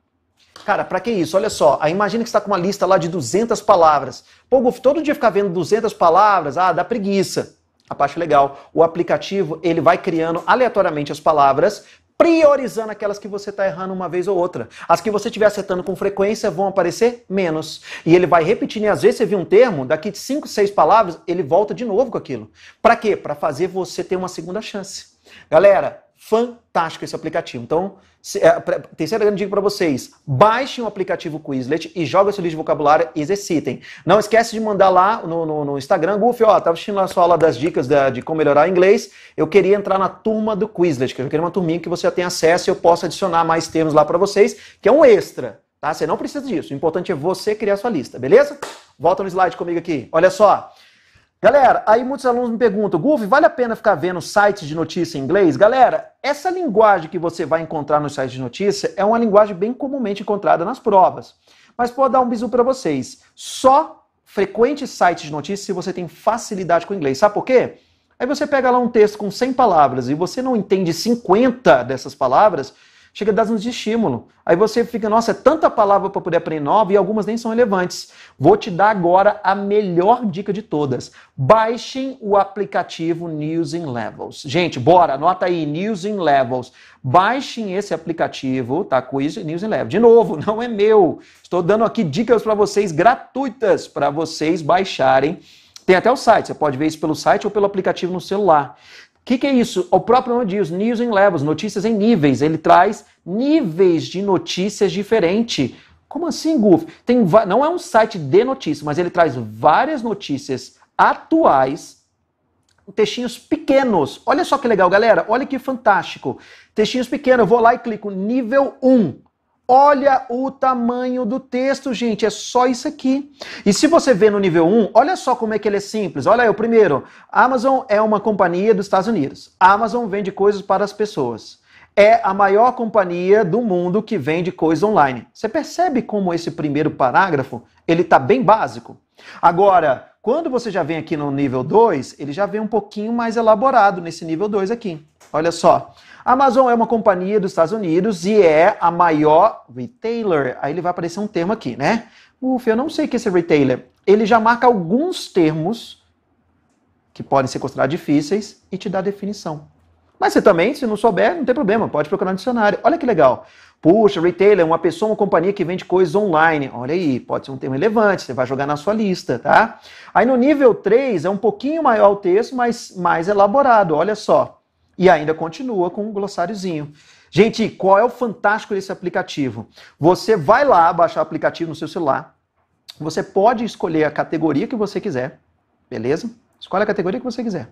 Speaker 1: Cara, para que isso? Olha só, aí imagina que está com uma lista lá de 200 palavras. Pô, Guf, todo dia ficar vendo 200 palavras, ah, dá preguiça. A parte legal, o aplicativo ele vai criando aleatoriamente as palavras priorizando aquelas que você está errando uma vez ou outra. As que você estiver acertando com frequência vão aparecer menos. E ele vai repetindo, e às vezes você viu um termo, daqui de 5, 6 palavras, ele volta de novo com aquilo. Para quê? Para fazer você ter uma segunda chance. Galera, fan fantástico esse aplicativo. Então, se, é, terceira grande dica para vocês: baixem o aplicativo Quizlet e joguem seu livro de vocabulário e exercitem. Não esquece de mandar lá no, no, no Instagram, Gufi, ó, estava tá assistindo a sua aula das dicas da, de como melhorar inglês. Eu queria entrar na turma do Quizlet, que eu queria uma turminha que você tenha acesso e eu possa adicionar mais termos lá para vocês, que é um extra. Tá? Você não precisa disso. O importante é você criar sua lista, beleza? Volta no slide comigo aqui. Olha só. Galera, aí muitos alunos me perguntam, Gulf, vale a pena ficar vendo sites de notícia em inglês? Galera, essa linguagem que você vai encontrar nos sites de notícia é uma linguagem bem comumente encontrada nas provas. Mas pode dar um bisu para vocês. Só frequente sites de notícia se você tem facilidade com inglês. Sabe por quê? Aí você pega lá um texto com 100 palavras e você não entende 50 dessas palavras, chega a dar uns estímulo. Aí você fica, nossa, é tanta palavra para poder aprender nova e algumas nem são relevantes. Vou te dar agora a melhor dica de todas. Baixem o aplicativo News in Levels. Gente, bora, anota aí, News in Levels. Baixem esse aplicativo, tá? Quiz News in Levels. De novo, <laughs> não é meu. Estou dando aqui dicas para vocês gratuitas para vocês baixarem tem até o site, você pode ver isso pelo site ou pelo aplicativo no celular. O que, que, é isso? O próprio nome diz, news in levels, notícias em níveis. Ele traz níveis de notícias diferentes. Como assim, Goof? Tem, não é um site de notícias, mas ele traz várias notícias atuais, textinhos pequenos. Olha só que legal, galera. Olha que fantástico. Textinhos pequenos. Eu vou lá e clico nível 1. Olha o tamanho do texto, gente, é só isso aqui. E se você vê no nível 1, olha só como é que ele é simples. Olha aí, o primeiro, Amazon é uma companhia dos Estados Unidos. Amazon vende coisas para as pessoas. É a maior companhia do mundo que vende coisas online. Você percebe como esse primeiro parágrafo, ele está bem básico? Agora, quando você já vem aqui no nível 2, ele já vem um pouquinho mais elaborado nesse nível 2 aqui. Olha só. A Amazon é uma companhia dos Estados Unidos e é a maior retailer. Aí ele vai aparecer um termo aqui, né? Uf, eu não sei o que é esse retailer. Ele já marca alguns termos que podem ser considerados difíceis e te dá definição. Mas você também, se não souber, não tem problema, pode procurar no dicionário. Olha que legal. Puxa, retailer, é uma pessoa, uma companhia que vende coisas online. Olha aí, pode ser um termo relevante, você vai jogar na sua lista, tá? Aí no nível 3 é um pouquinho maior o texto, mas mais elaborado. Olha só. E ainda continua com um glossáriozinho. Gente, qual é o fantástico desse aplicativo? Você vai lá baixar o aplicativo no seu celular. Você pode escolher a categoria que você quiser, beleza? Escolhe a categoria que você quiser.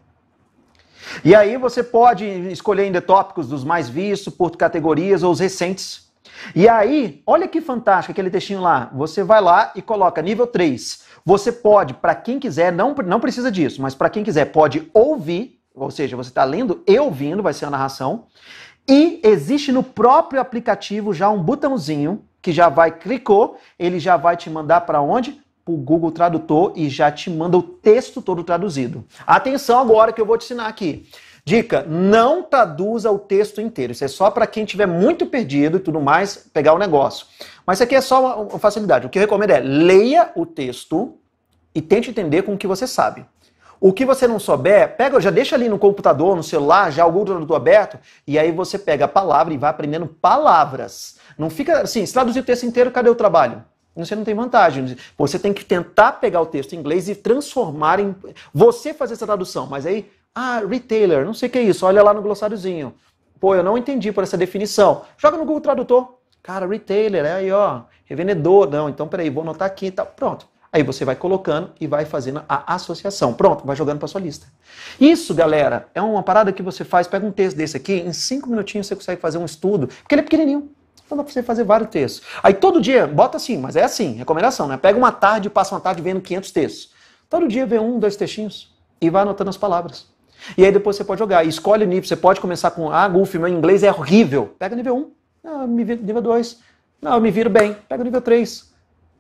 Speaker 1: E aí você pode escolher ainda tópicos dos mais vistos, por categorias ou os recentes. E aí, olha que fantástico aquele textinho lá. Você vai lá e coloca nível 3. Você pode, para quem quiser, não, não precisa disso, mas para quem quiser, pode ouvir ou seja, você está lendo e ouvindo, vai ser a narração. E existe no próprio aplicativo já um botãozinho que já vai, clicou, ele já vai te mandar para onde? Para o Google Tradutor e já te manda o texto todo traduzido. Atenção agora que eu vou te ensinar aqui. Dica: não traduza o texto inteiro. Isso é só para quem tiver muito perdido e tudo mais, pegar o negócio. Mas isso aqui é só uma facilidade. O que eu recomendo é leia o texto e tente entender com o que você sabe. O que você não souber, pega, já deixa ali no computador, no celular, já o Google tradutor aberto, e aí você pega a palavra e vai aprendendo palavras. Não fica assim, se traduzir o texto inteiro, cadê o trabalho? Você não tem vantagem. Você tem que tentar pegar o texto em inglês e transformar em. Você fazer essa tradução, mas aí, ah, retailer, não sei o que é isso, olha lá no glossáriozinho. Pô, eu não entendi por essa definição. Joga no Google Tradutor. Cara, retailer, é aí, ó, revendedor. Não, então peraí, vou anotar aqui e tá. tal. Pronto. Aí você vai colocando e vai fazendo a associação. Pronto, vai jogando para sua lista. Isso, galera, é uma parada que você faz. Pega um texto desse aqui, em cinco minutinhos você consegue fazer um estudo, porque ele é pequenininho. Então dá pra você fazer vários textos. Aí todo dia, bota assim, mas é assim, recomendação, né? Pega uma tarde e passa uma tarde vendo 500 textos. Todo dia vê um, dois textinhos e vai anotando as palavras. E aí depois você pode jogar. E escolhe o nível. Você pode começar com, ah, Gulf, meu inglês é horrível. Pega nível 1. Ah, nível 2. Não, eu me viro bem. Pega o nível 3.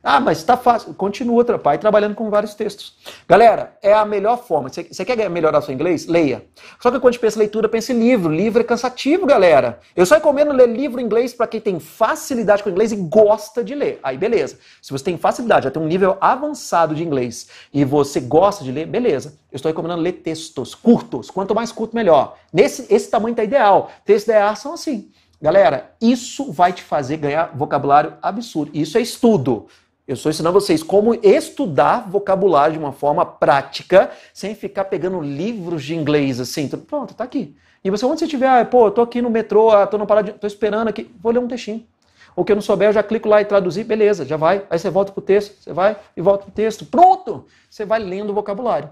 Speaker 1: Ah, mas está fácil. Continua pai, trabalhando com vários textos. Galera, é a melhor forma. Você quer melhorar seu inglês? Leia. Só que quando a gente pensa em leitura, pensa em livro. Livro é cansativo, galera. Eu só recomendo ler livro em inglês para quem tem facilidade com inglês e gosta de ler. Aí, beleza. Se você tem facilidade, já tem um nível avançado de inglês e você gosta de ler, beleza. Eu estou recomendando ler textos curtos. Quanto mais curto, melhor. Nesse, esse tamanho está ideal. Textos da EA são assim. Galera, isso vai te fazer ganhar vocabulário absurdo. Isso é estudo. Eu estou ensinando vocês como estudar vocabulário de uma forma prática, sem ficar pegando livros de inglês assim. Pronto, tá aqui. E você, onde você estiver, ah, pô, eu tô aqui no metrô, ah, tô no parada, tô esperando aqui, vou ler um textinho. O que eu não souber, eu já clico lá e traduzir, beleza, já vai. Aí você volta pro texto, você vai e volta pro texto. Pronto! Você vai lendo o vocabulário.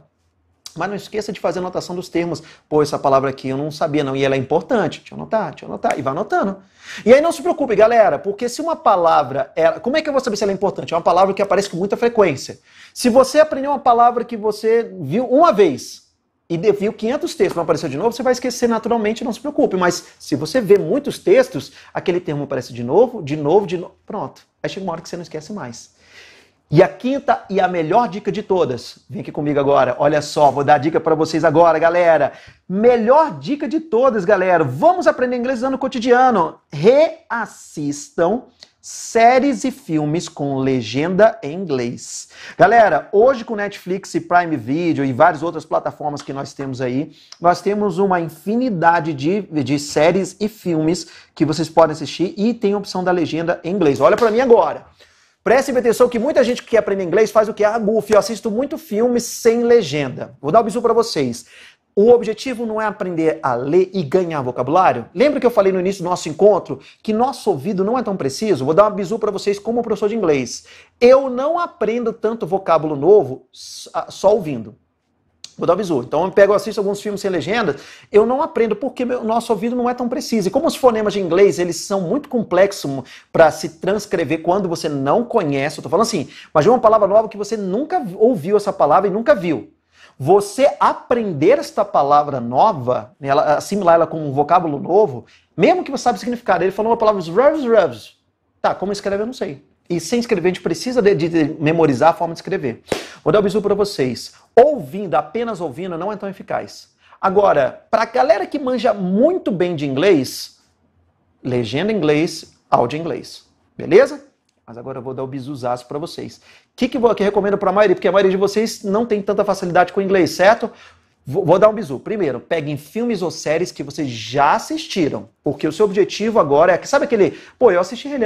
Speaker 1: Mas não esqueça de fazer anotação dos termos. Pô, essa palavra aqui eu não sabia não, e ela é importante. Deixa eu anotar, deixa eu anotar. E vai anotando. E aí não se preocupe, galera, porque se uma palavra... Ela... Como é que eu vou saber se ela é importante? É uma palavra que aparece com muita frequência. Se você aprendeu uma palavra que você viu uma vez e viu 500 textos, não apareceu de novo, você vai esquecer naturalmente, não se preocupe. Mas se você vê muitos textos, aquele termo aparece de novo, de novo, de novo. Pronto. Aí chega uma hora que você não esquece mais. E a quinta e a melhor dica de todas, vem aqui comigo agora. Olha só, vou dar a dica para vocês agora, galera. Melhor dica de todas, galera. Vamos aprender inglês no cotidiano. Reassistam séries e filmes com legenda em inglês. Galera, hoje com Netflix e Prime Video e várias outras plataformas que nós temos aí, nós temos uma infinidade de, de séries e filmes que vocês podem assistir e tem a opção da legenda em inglês. Olha para mim agora. Preste atenção que muita gente que quer aprender inglês faz o que? Ah, Guf, eu assisto muito filme sem legenda. Vou dar um bisu para vocês. O objetivo não é aprender a ler e ganhar vocabulário? Lembra que eu falei no início do nosso encontro que nosso ouvido não é tão preciso? Vou dar um bisu para vocês como professor de inglês. Eu não aprendo tanto vocábulo novo ah, só ouvindo. Vou dar o bizu. Então eu pego, assisto alguns filmes sem legendas. eu não aprendo porque o nosso ouvido não é tão preciso. E como os fonemas de inglês, eles são muito complexos para se transcrever quando você não conhece. Eu tô falando assim, mas é uma palavra nova que você nunca ouviu essa palavra e nunca viu. Você aprender esta palavra nova, ela, assimilar ela com um vocábulo novo, mesmo que você saiba o significado. Ele falou uma palavra, rubs, rubs. Tá, como escreve eu não sei. E sem escrever, a gente precisa de, de, de memorizar a forma de escrever. Vou dar um bisu para vocês. Ouvindo, apenas ouvindo, não é tão eficaz. Agora, para a galera que manja muito bem de inglês, legenda em inglês, áudio em inglês. Beleza? Mas agora eu vou dar o bizuzaço para vocês. O que, que, que recomendo para a maioria? Porque a maioria de vocês não tem tanta facilidade com inglês, certo? Vou, vou dar um bisu. Primeiro, peguem filmes ou séries que vocês já assistiram. Porque o seu objetivo agora é. Sabe aquele. Pô, eu assisti Rei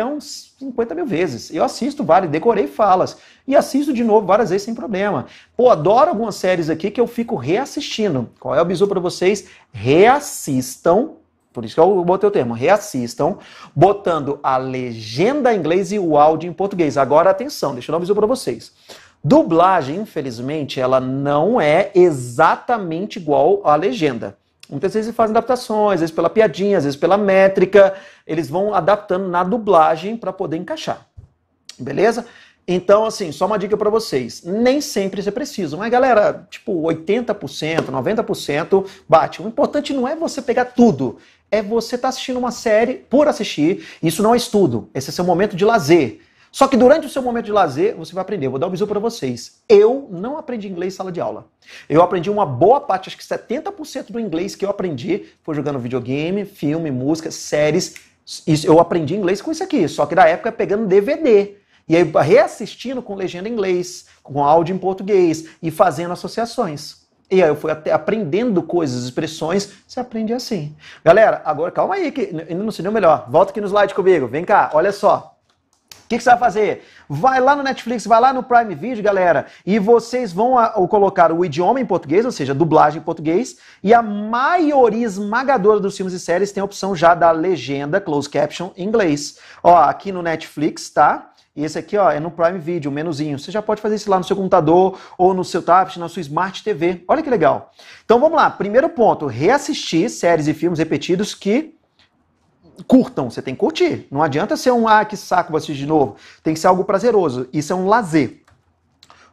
Speaker 1: 50 mil vezes. Eu assisto várias, decorei falas. E assisto de novo várias vezes sem problema. Pô, adoro algumas séries aqui que eu fico reassistindo. Qual é o bisu para vocês? Reassistam por isso que eu botei o termo, reassistam, botando a legenda em inglês e o áudio em português. Agora, atenção, deixa eu dar um aviso para vocês. Dublagem, infelizmente, ela não é exatamente igual à legenda. Muitas vezes eles fazem adaptações, às vezes pela piadinha, às vezes pela métrica, eles vão adaptando na dublagem para poder encaixar. Beleza? Então, assim, só uma dica para vocês. Nem sempre você é precisa, mas galera, tipo 80%, 90% bate. O importante não é você pegar tudo, é você estar tá assistindo uma série por assistir. Isso não é estudo, esse é seu momento de lazer. Só que durante o seu momento de lazer, você vai aprender. Eu vou dar um bisu para vocês. Eu não aprendi inglês em sala de aula. Eu aprendi uma boa parte, acho que 70% do inglês que eu aprendi foi jogando videogame, filme, música, séries. Isso, eu aprendi inglês com isso aqui, só que da época é pegando DVD. E aí reassistindo com legenda em inglês, com áudio em português e fazendo associações. E aí eu fui até aprendendo coisas, expressões, você aprende assim. Galera, agora calma aí, que ainda não se deu melhor. Volta aqui no slide comigo, vem cá, olha só que, que você vai fazer? Vai lá no Netflix, vai lá no Prime Video, galera, e vocês vão a, a colocar o idioma em português, ou seja, dublagem em português, e a maioria esmagadora dos filmes e séries tem a opção já da legenda, closed caption, em inglês. Ó, aqui no Netflix, tá? E esse aqui, ó, é no Prime Video, o menuzinho. Você já pode fazer isso lá no seu computador ou no seu tablet, na sua Smart TV. Olha que legal. Então vamos lá. Primeiro ponto, reassistir séries e filmes repetidos que curtam, você tem que curtir. Não adianta ser um, ah, que saco, vou assistir de novo. Tem que ser algo prazeroso. Isso é um lazer.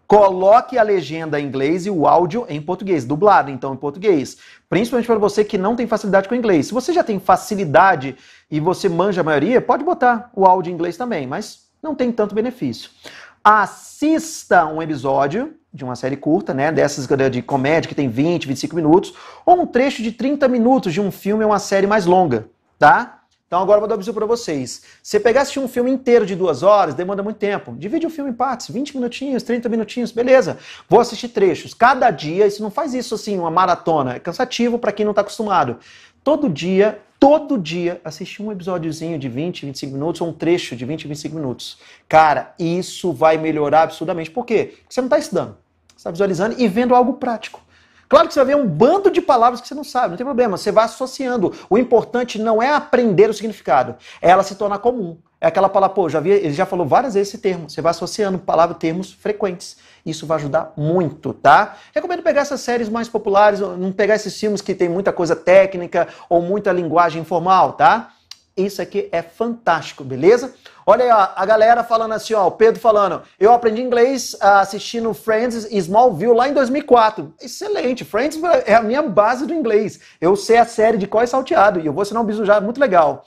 Speaker 1: Coloque a legenda em inglês e o áudio em português, dublado então em português. Principalmente para você que não tem facilidade com inglês. Se você já tem facilidade e você manja a maioria, pode botar o áudio em inglês também, mas não tem tanto benefício. Assista um episódio de uma série curta, né? Dessas de comédia que tem 20, 25 minutos, ou um trecho de 30 minutos de um filme ou uma série mais longa, tá? Então agora eu vou dar um para vocês. Se você pegar assistir um filme inteiro de duas horas, demanda muito tempo. Divide o filme em partes, 20 minutinhos, 30 minutinhos, beleza. Vou assistir trechos. Cada dia, isso não faz isso assim, uma maratona. É cansativo para quem não está acostumado. Todo dia, todo dia, assistir um episódiozinho de 20, 25 minutos, ou um trecho de 20, 25 minutos. Cara, isso vai melhorar absurdamente. Por quê? Porque você não está estudando. Você está visualizando e vendo algo prático. Claro que você vai ver um bando de palavras que você não sabe, não tem problema, você vai associando. O importante não é aprender o significado, é ela se tornar comum. É aquela palavra, pô, já vi, ele já falou várias vezes esse termo. Você vai associando palavras, termos frequentes. Isso vai ajudar muito, tá? Recomendo pegar essas séries mais populares, não pegar esses filmes que tem muita coisa técnica ou muita linguagem informal, tá? Isso aqui é fantástico, beleza? Olha aí, ó, a galera falando assim, ó, o Pedro falando, eu aprendi inglês ah, assistindo Friends e Smallville lá em 2004. Excelente, Friends é a minha base do inglês. Eu sei a série de qual é salteado e eu vou ser um bisu já muito legal.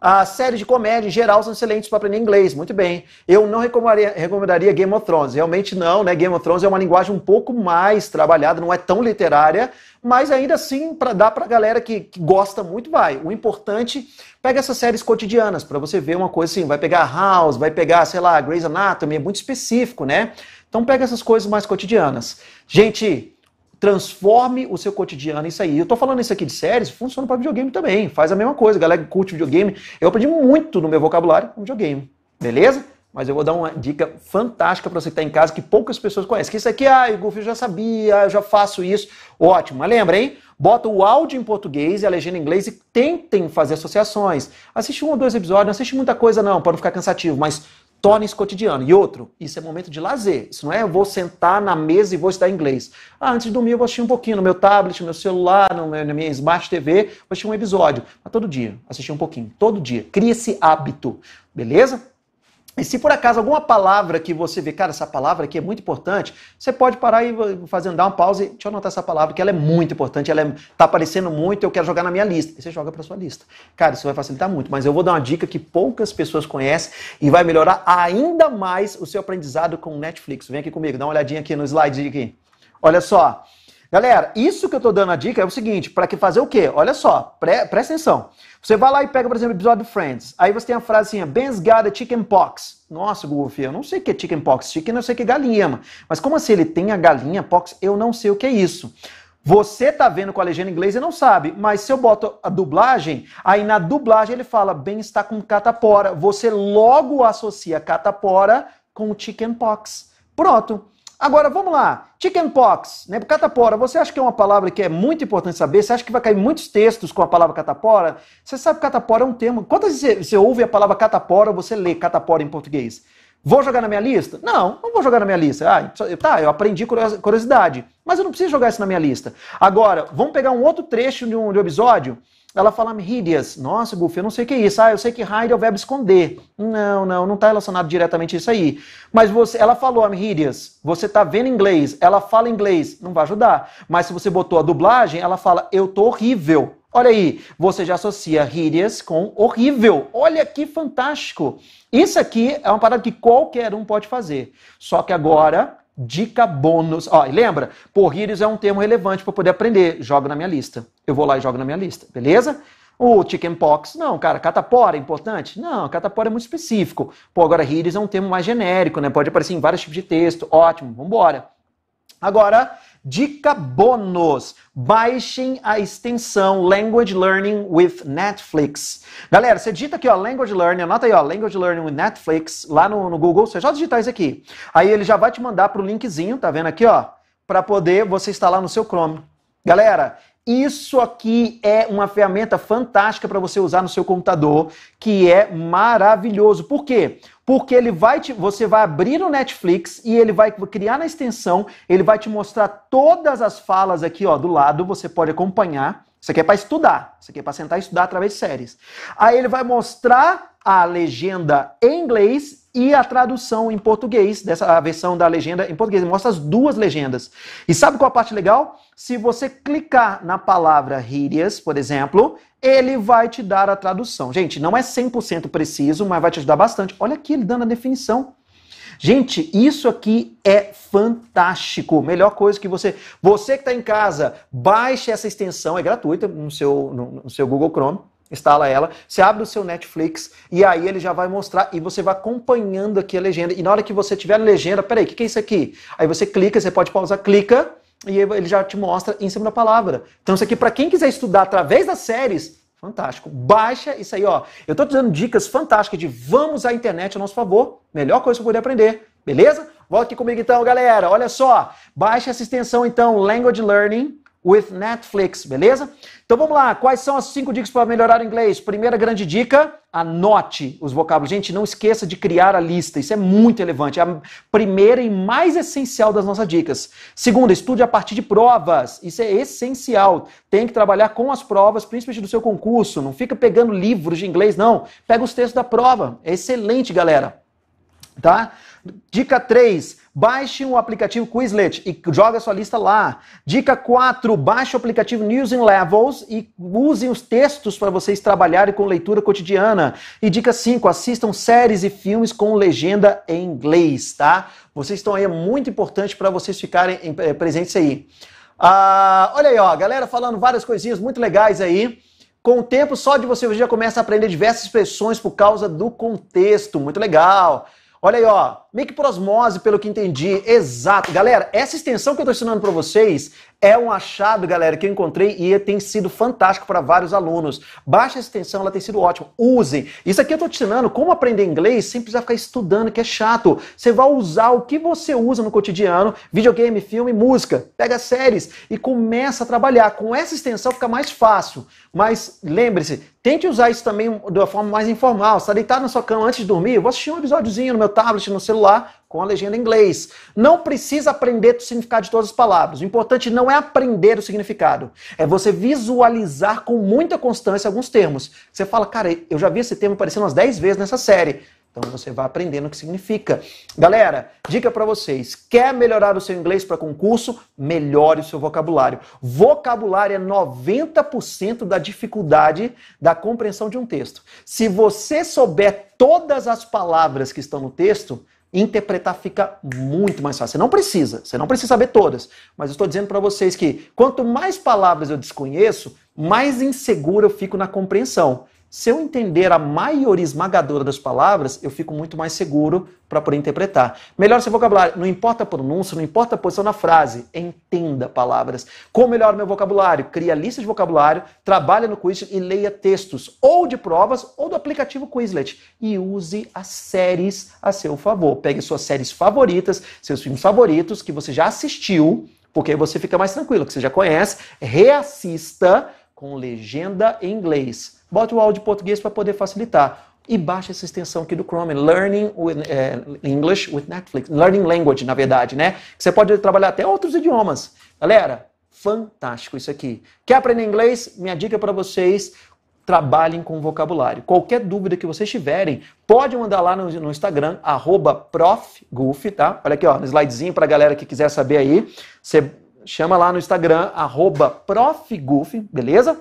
Speaker 1: As séries de comédia em geral são excelentes para aprender inglês, muito bem. Eu não recomendaria, recomendaria, Game of Thrones, realmente não, né? Game of Thrones é uma linguagem um pouco mais trabalhada, não é tão literária, mas ainda assim, para dar para a galera que, que, gosta muito, vai. O importante, pega essas séries cotidianas, para você ver uma coisa assim, vai pegar House, vai pegar, sei lá, Grey's Anatomy, é muito específico, né? Então pega essas coisas mais cotidianas. Gente, transforme o seu cotidiano isso aí. Eu tô falando isso aqui de séries, funciona para videogame também, faz a mesma coisa, a galera que curte videogame. Eu aprendi muito no meu vocabulário com videogame, beleza? Mas eu vou dar uma dica fantástica para você que tá em casa que poucas pessoas conhecem. Que isso aqui, ah, Goof, eu já sabia, eu já faço isso. Ótimo, mas lembra, hein? Bota o áudio em português e a legenda em inglês e tentem fazer associações. Assiste um ou dois episódios, não assiste muita coisa não, para não ficar cansativo, mas Torne isso cotidiano. E outro, isso é momento de lazer. Isso não é eu vou sentar na mesa e vou estudar inglês. Ah, antes de dormir eu vou assistir um pouquinho no meu tablet, no meu celular, no meu, na minha Smart TV, vou assistir um episódio. Mas todo dia, assistir um pouquinho. Todo dia. Cria esse hábito. Beleza? E se por acaso alguma palavra que você vê, cara, essa palavra aqui é muito importante, você pode parar e fazer dar uma pausa e deixa eu anotar essa palavra que ela é muito importante, ela está é, tá aparecendo muito, eu quero jogar na minha lista. E você joga para sua lista. Cara, isso vai facilitar muito, mas eu vou dar uma dica que poucas pessoas conhecem e vai melhorar ainda mais o seu aprendizado com Netflix. Vem aqui comigo, dá uma olhadinha aqui no slide aqui. Olha só, Galera, isso que eu estou dando a dica é o seguinte, para que fazer o quê? Olha só, pre presta atenção. Você vai lá e pega, por exemplo, o episódio de Friends. Aí você tem a frase assim, Ben's got a chicken pox. Nossa, Google, eu não sei o que é chicken pox. Chicken eu sei que é galinha, mas como assim ele tem a galinha pox? Eu não sei o que é isso. Você tá vendo com a legenda em inglês e não sabe, mas se eu boto a dublagem, aí na dublagem ele fala bem está com catapora. Você logo associa catapora com chicken pox. Pronto. Agora, vamos lá. Chickenpox, né? Catapora. Você acha que é uma palavra que é muito importante saber? Você acha que vai cair muitos textos com a palavra catapora? Você sabe que catapora é um termo. Quantas vezes você ouve a palavra catapora, você lê catapora em português? Vou jogar na minha lista? Não, não vou jogar na minha lista. Ah, tá, eu aprendi curiosidade, mas eu não preciso jogar isso na minha lista. Agora, vamos pegar um outro trecho de um, de um episódio ela fala Hidias. Nossa, Guf, eu não sei o que é isso. Ah, eu sei que hide é o verbo esconder. Não, não, não está relacionado diretamente a isso aí. Mas você, ela falou Hidias. Você está vendo inglês. Ela fala inglês. Não vai ajudar. Mas se você botou a dublagem, ela fala eu tô horrível. Olha aí, você já associa hideous com horrível. Olha que fantástico! Isso aqui é uma parada que qualquer um pode fazer. Só que agora Dica bônus. Ó, e lembra, porrírios é um termo relevante para poder aprender. Jogo na minha lista. Eu vou lá e jogo na minha lista, beleza? O chickenpox, não, cara, catapora é importante? Não, catapora é muito específico. Pô, agora ríris é um termo mais genérico, né? Pode aparecer em vários tipos de texto. Ótimo, vambora. Agora, Dica bônus: baixem a extensão Language Learning with Netflix. Galera, você digita aqui, ó, Language Learning, anota aí, ó, Language Learning with Netflix, lá no, no Google, você já digitar isso aqui. Aí ele já vai te mandar para o linkzinho, tá vendo aqui, ó, para poder você instalar no seu Chrome. Galera, isso aqui é uma ferramenta fantástica para você usar no seu computador, que é maravilhoso. Por quê? Porque ele vai te, você vai abrir o Netflix e ele vai criar na extensão, ele vai te mostrar todas as falas aqui, ó, do lado, você pode acompanhar. Isso aqui é para estudar, isso aqui é para sentar e estudar através de séries. Aí ele vai mostrar a legenda em inglês e a tradução em português, dessa a versão da legenda em português. Mostra as duas legendas. E sabe qual a parte legal? Se você clicar na palavra Hirias, por exemplo, ele vai te dar a tradução. Gente, não é 100% preciso, mas vai te ajudar bastante. Olha aqui ele dando a definição. Gente, isso aqui é fantástico. Melhor coisa que você. Você que está em casa, baixe essa extensão, é gratuita no seu, no, no seu Google Chrome instala ela, você abre o seu Netflix e aí ele já vai mostrar e você vai acompanhando aqui a legenda. E na hora que você tiver a legenda, peraí, o que, que é isso aqui? Aí você clica, você pode pausar, clica e ele já te mostra em cima da palavra. Então isso aqui para quem quiser estudar através das séries, Fantástico. Baixa isso aí, ó. Eu tô te dando dicas fantásticas de vamos à internet a nosso favor. Melhor coisa que eu poder aprender, beleza? Volta aqui comigo então, galera. Olha só, baixa essa extensão então, Language Learning with Netflix, beleza? Então vamos lá, quais são as cinco dicas para melhorar o inglês? Primeira grande dica, anote os vocábulos. Gente, não esqueça de criar a lista, isso é muito relevante, é a primeira e mais essencial das nossas dicas. Segunda, estude a partir de provas, isso é essencial. Tem que trabalhar com as provas, principalmente do seu concurso, não fica pegando livros de inglês, não. Pega os textos da prova, é excelente, galera. Tá? Dica 3, Baixe o aplicativo Quizlet e joga sua lista lá. Dica 4, baixe o aplicativo News in Levels e usem os textos para vocês trabalharem com leitura cotidiana. E dica 5, assistam séries e filmes com legenda em inglês, tá? Vocês estão aí, é muito importante para vocês ficarem eh, presentes aí. Ah, olha aí, ó, galera falando várias coisinhas muito legais aí. Com o tempo, só de você já começa a aprender diversas expressões por causa do contexto. Muito legal. Olha aí, ó, meio que pelo que entendi. Exato. Galera, essa extensão que eu estou ensinando para vocês é um achado, galera, que eu encontrei e tem sido fantástico para vários alunos. Baixa essa extensão, ela tem sido ótima. Usem. Isso aqui eu estou te ensinando como aprender inglês sem precisar ficar estudando, que é chato. Você vai usar o que você usa no cotidiano, videogame, filme, música. Pega séries e começa a trabalhar. Com essa extensão fica mais fácil. Mas lembre-se, tente usar isso também de uma forma mais informal. Você está deitado na sua cama antes de dormir, eu vou assistir um episódiozinho no meu tablet, no celular, com a legenda em inglês. Não precisa aprender o significado de todas as palavras. O importante não é aprender o significado, é você visualizar com muita constância alguns termos. Você fala, cara, eu já vi esse termo aparecendo umas 10 vezes nessa série. Então você vai aprendendo o que significa. Galera, dica para vocês: quer melhorar o seu inglês para concurso? Melhore o seu vocabulário. Vocabulário é 90% da dificuldade da compreensão de um texto. Se você souber todas as palavras que estão no texto, interpretar fica muito mais fácil. Você não precisa, você não precisa saber todas, mas eu estou dizendo para vocês que quanto mais palavras eu desconheço, mais inseguro eu fico na compreensão. Se eu entender a maioria esmagadora das palavras, eu fico muito mais seguro para poder interpretar. Melhor seu vocabulário. Não importa a pronúncia, não importa a posição na frase. Entenda palavras. Como melhor meu vocabulário? Cria lista de vocabulário, trabalha no Quizlet e leia textos ou de provas ou do aplicativo Quizlet. E use as séries a seu favor. Pegue suas séries favoritas, seus filmes favoritos que você já assistiu, porque aí você fica mais tranquilo, que você já conhece. Reassista com legenda em inglês bota o áudio em português para poder facilitar. E baixa essa extensão aqui do Chrome, Learning with, eh, English with Netflix, Learning Language, na verdade, né? Você pode trabalhar até outros idiomas. Galera, fantástico isso aqui. Quer aprender inglês? Minha dica para vocês, trabalhem com vocabulário. Qualquer dúvida que vocês tiverem, pode mandar lá no, no Instagram, profgulf, tá? Olha aqui, ó, no um slidezinho para a galera que quiser saber aí. Você chama lá no Instagram, profgulf, beleza?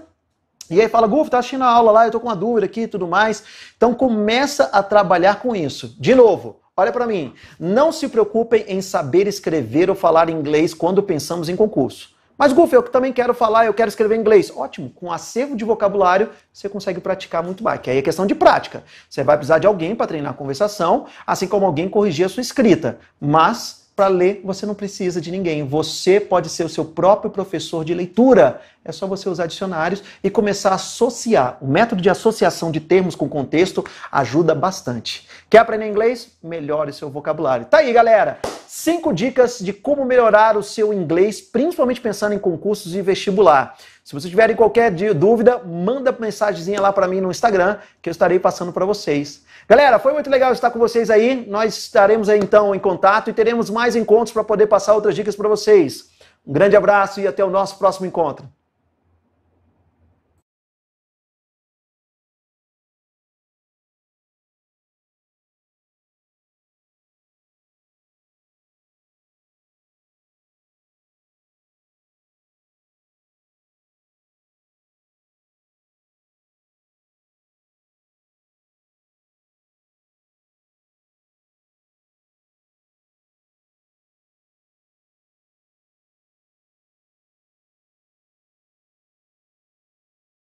Speaker 1: E aí fala, Guf, tá assistindo a aula lá, eu tô com uma dúvida aqui e tudo mais. Então começa a trabalhar com isso. De novo, olha para mim. Não se preocupem em saber escrever ou falar inglês quando pensamos em concurso. Mas, Guf, eu também quero falar, eu quero escrever inglês. Ótimo, com acervo de vocabulário você consegue praticar muito mais, que aí é questão de prática. Você vai precisar de alguém para treinar a conversação, assim como alguém corrigir a sua escrita. Mas para ler, você não precisa de ninguém. Você pode ser o seu próprio professor de leitura. É só você usar dicionários e começar a associar. O método de associação de termos com contexto ajuda bastante. Quer aprender inglês? Melhore seu vocabulário. Tá aí, galera! Cinco dicas de como melhorar o seu inglês, principalmente pensando em concursos e vestibular. Se vocês tiverem qualquer dúvida, manda mensagenzinha lá para mim no Instagram que eu estarei passando para vocês. Galera, foi muito legal estar com vocês aí. Nós estaremos aí, então em contato e teremos mais encontros para poder passar outras dicas para vocês. Um grande abraço e até o nosso próximo encontro.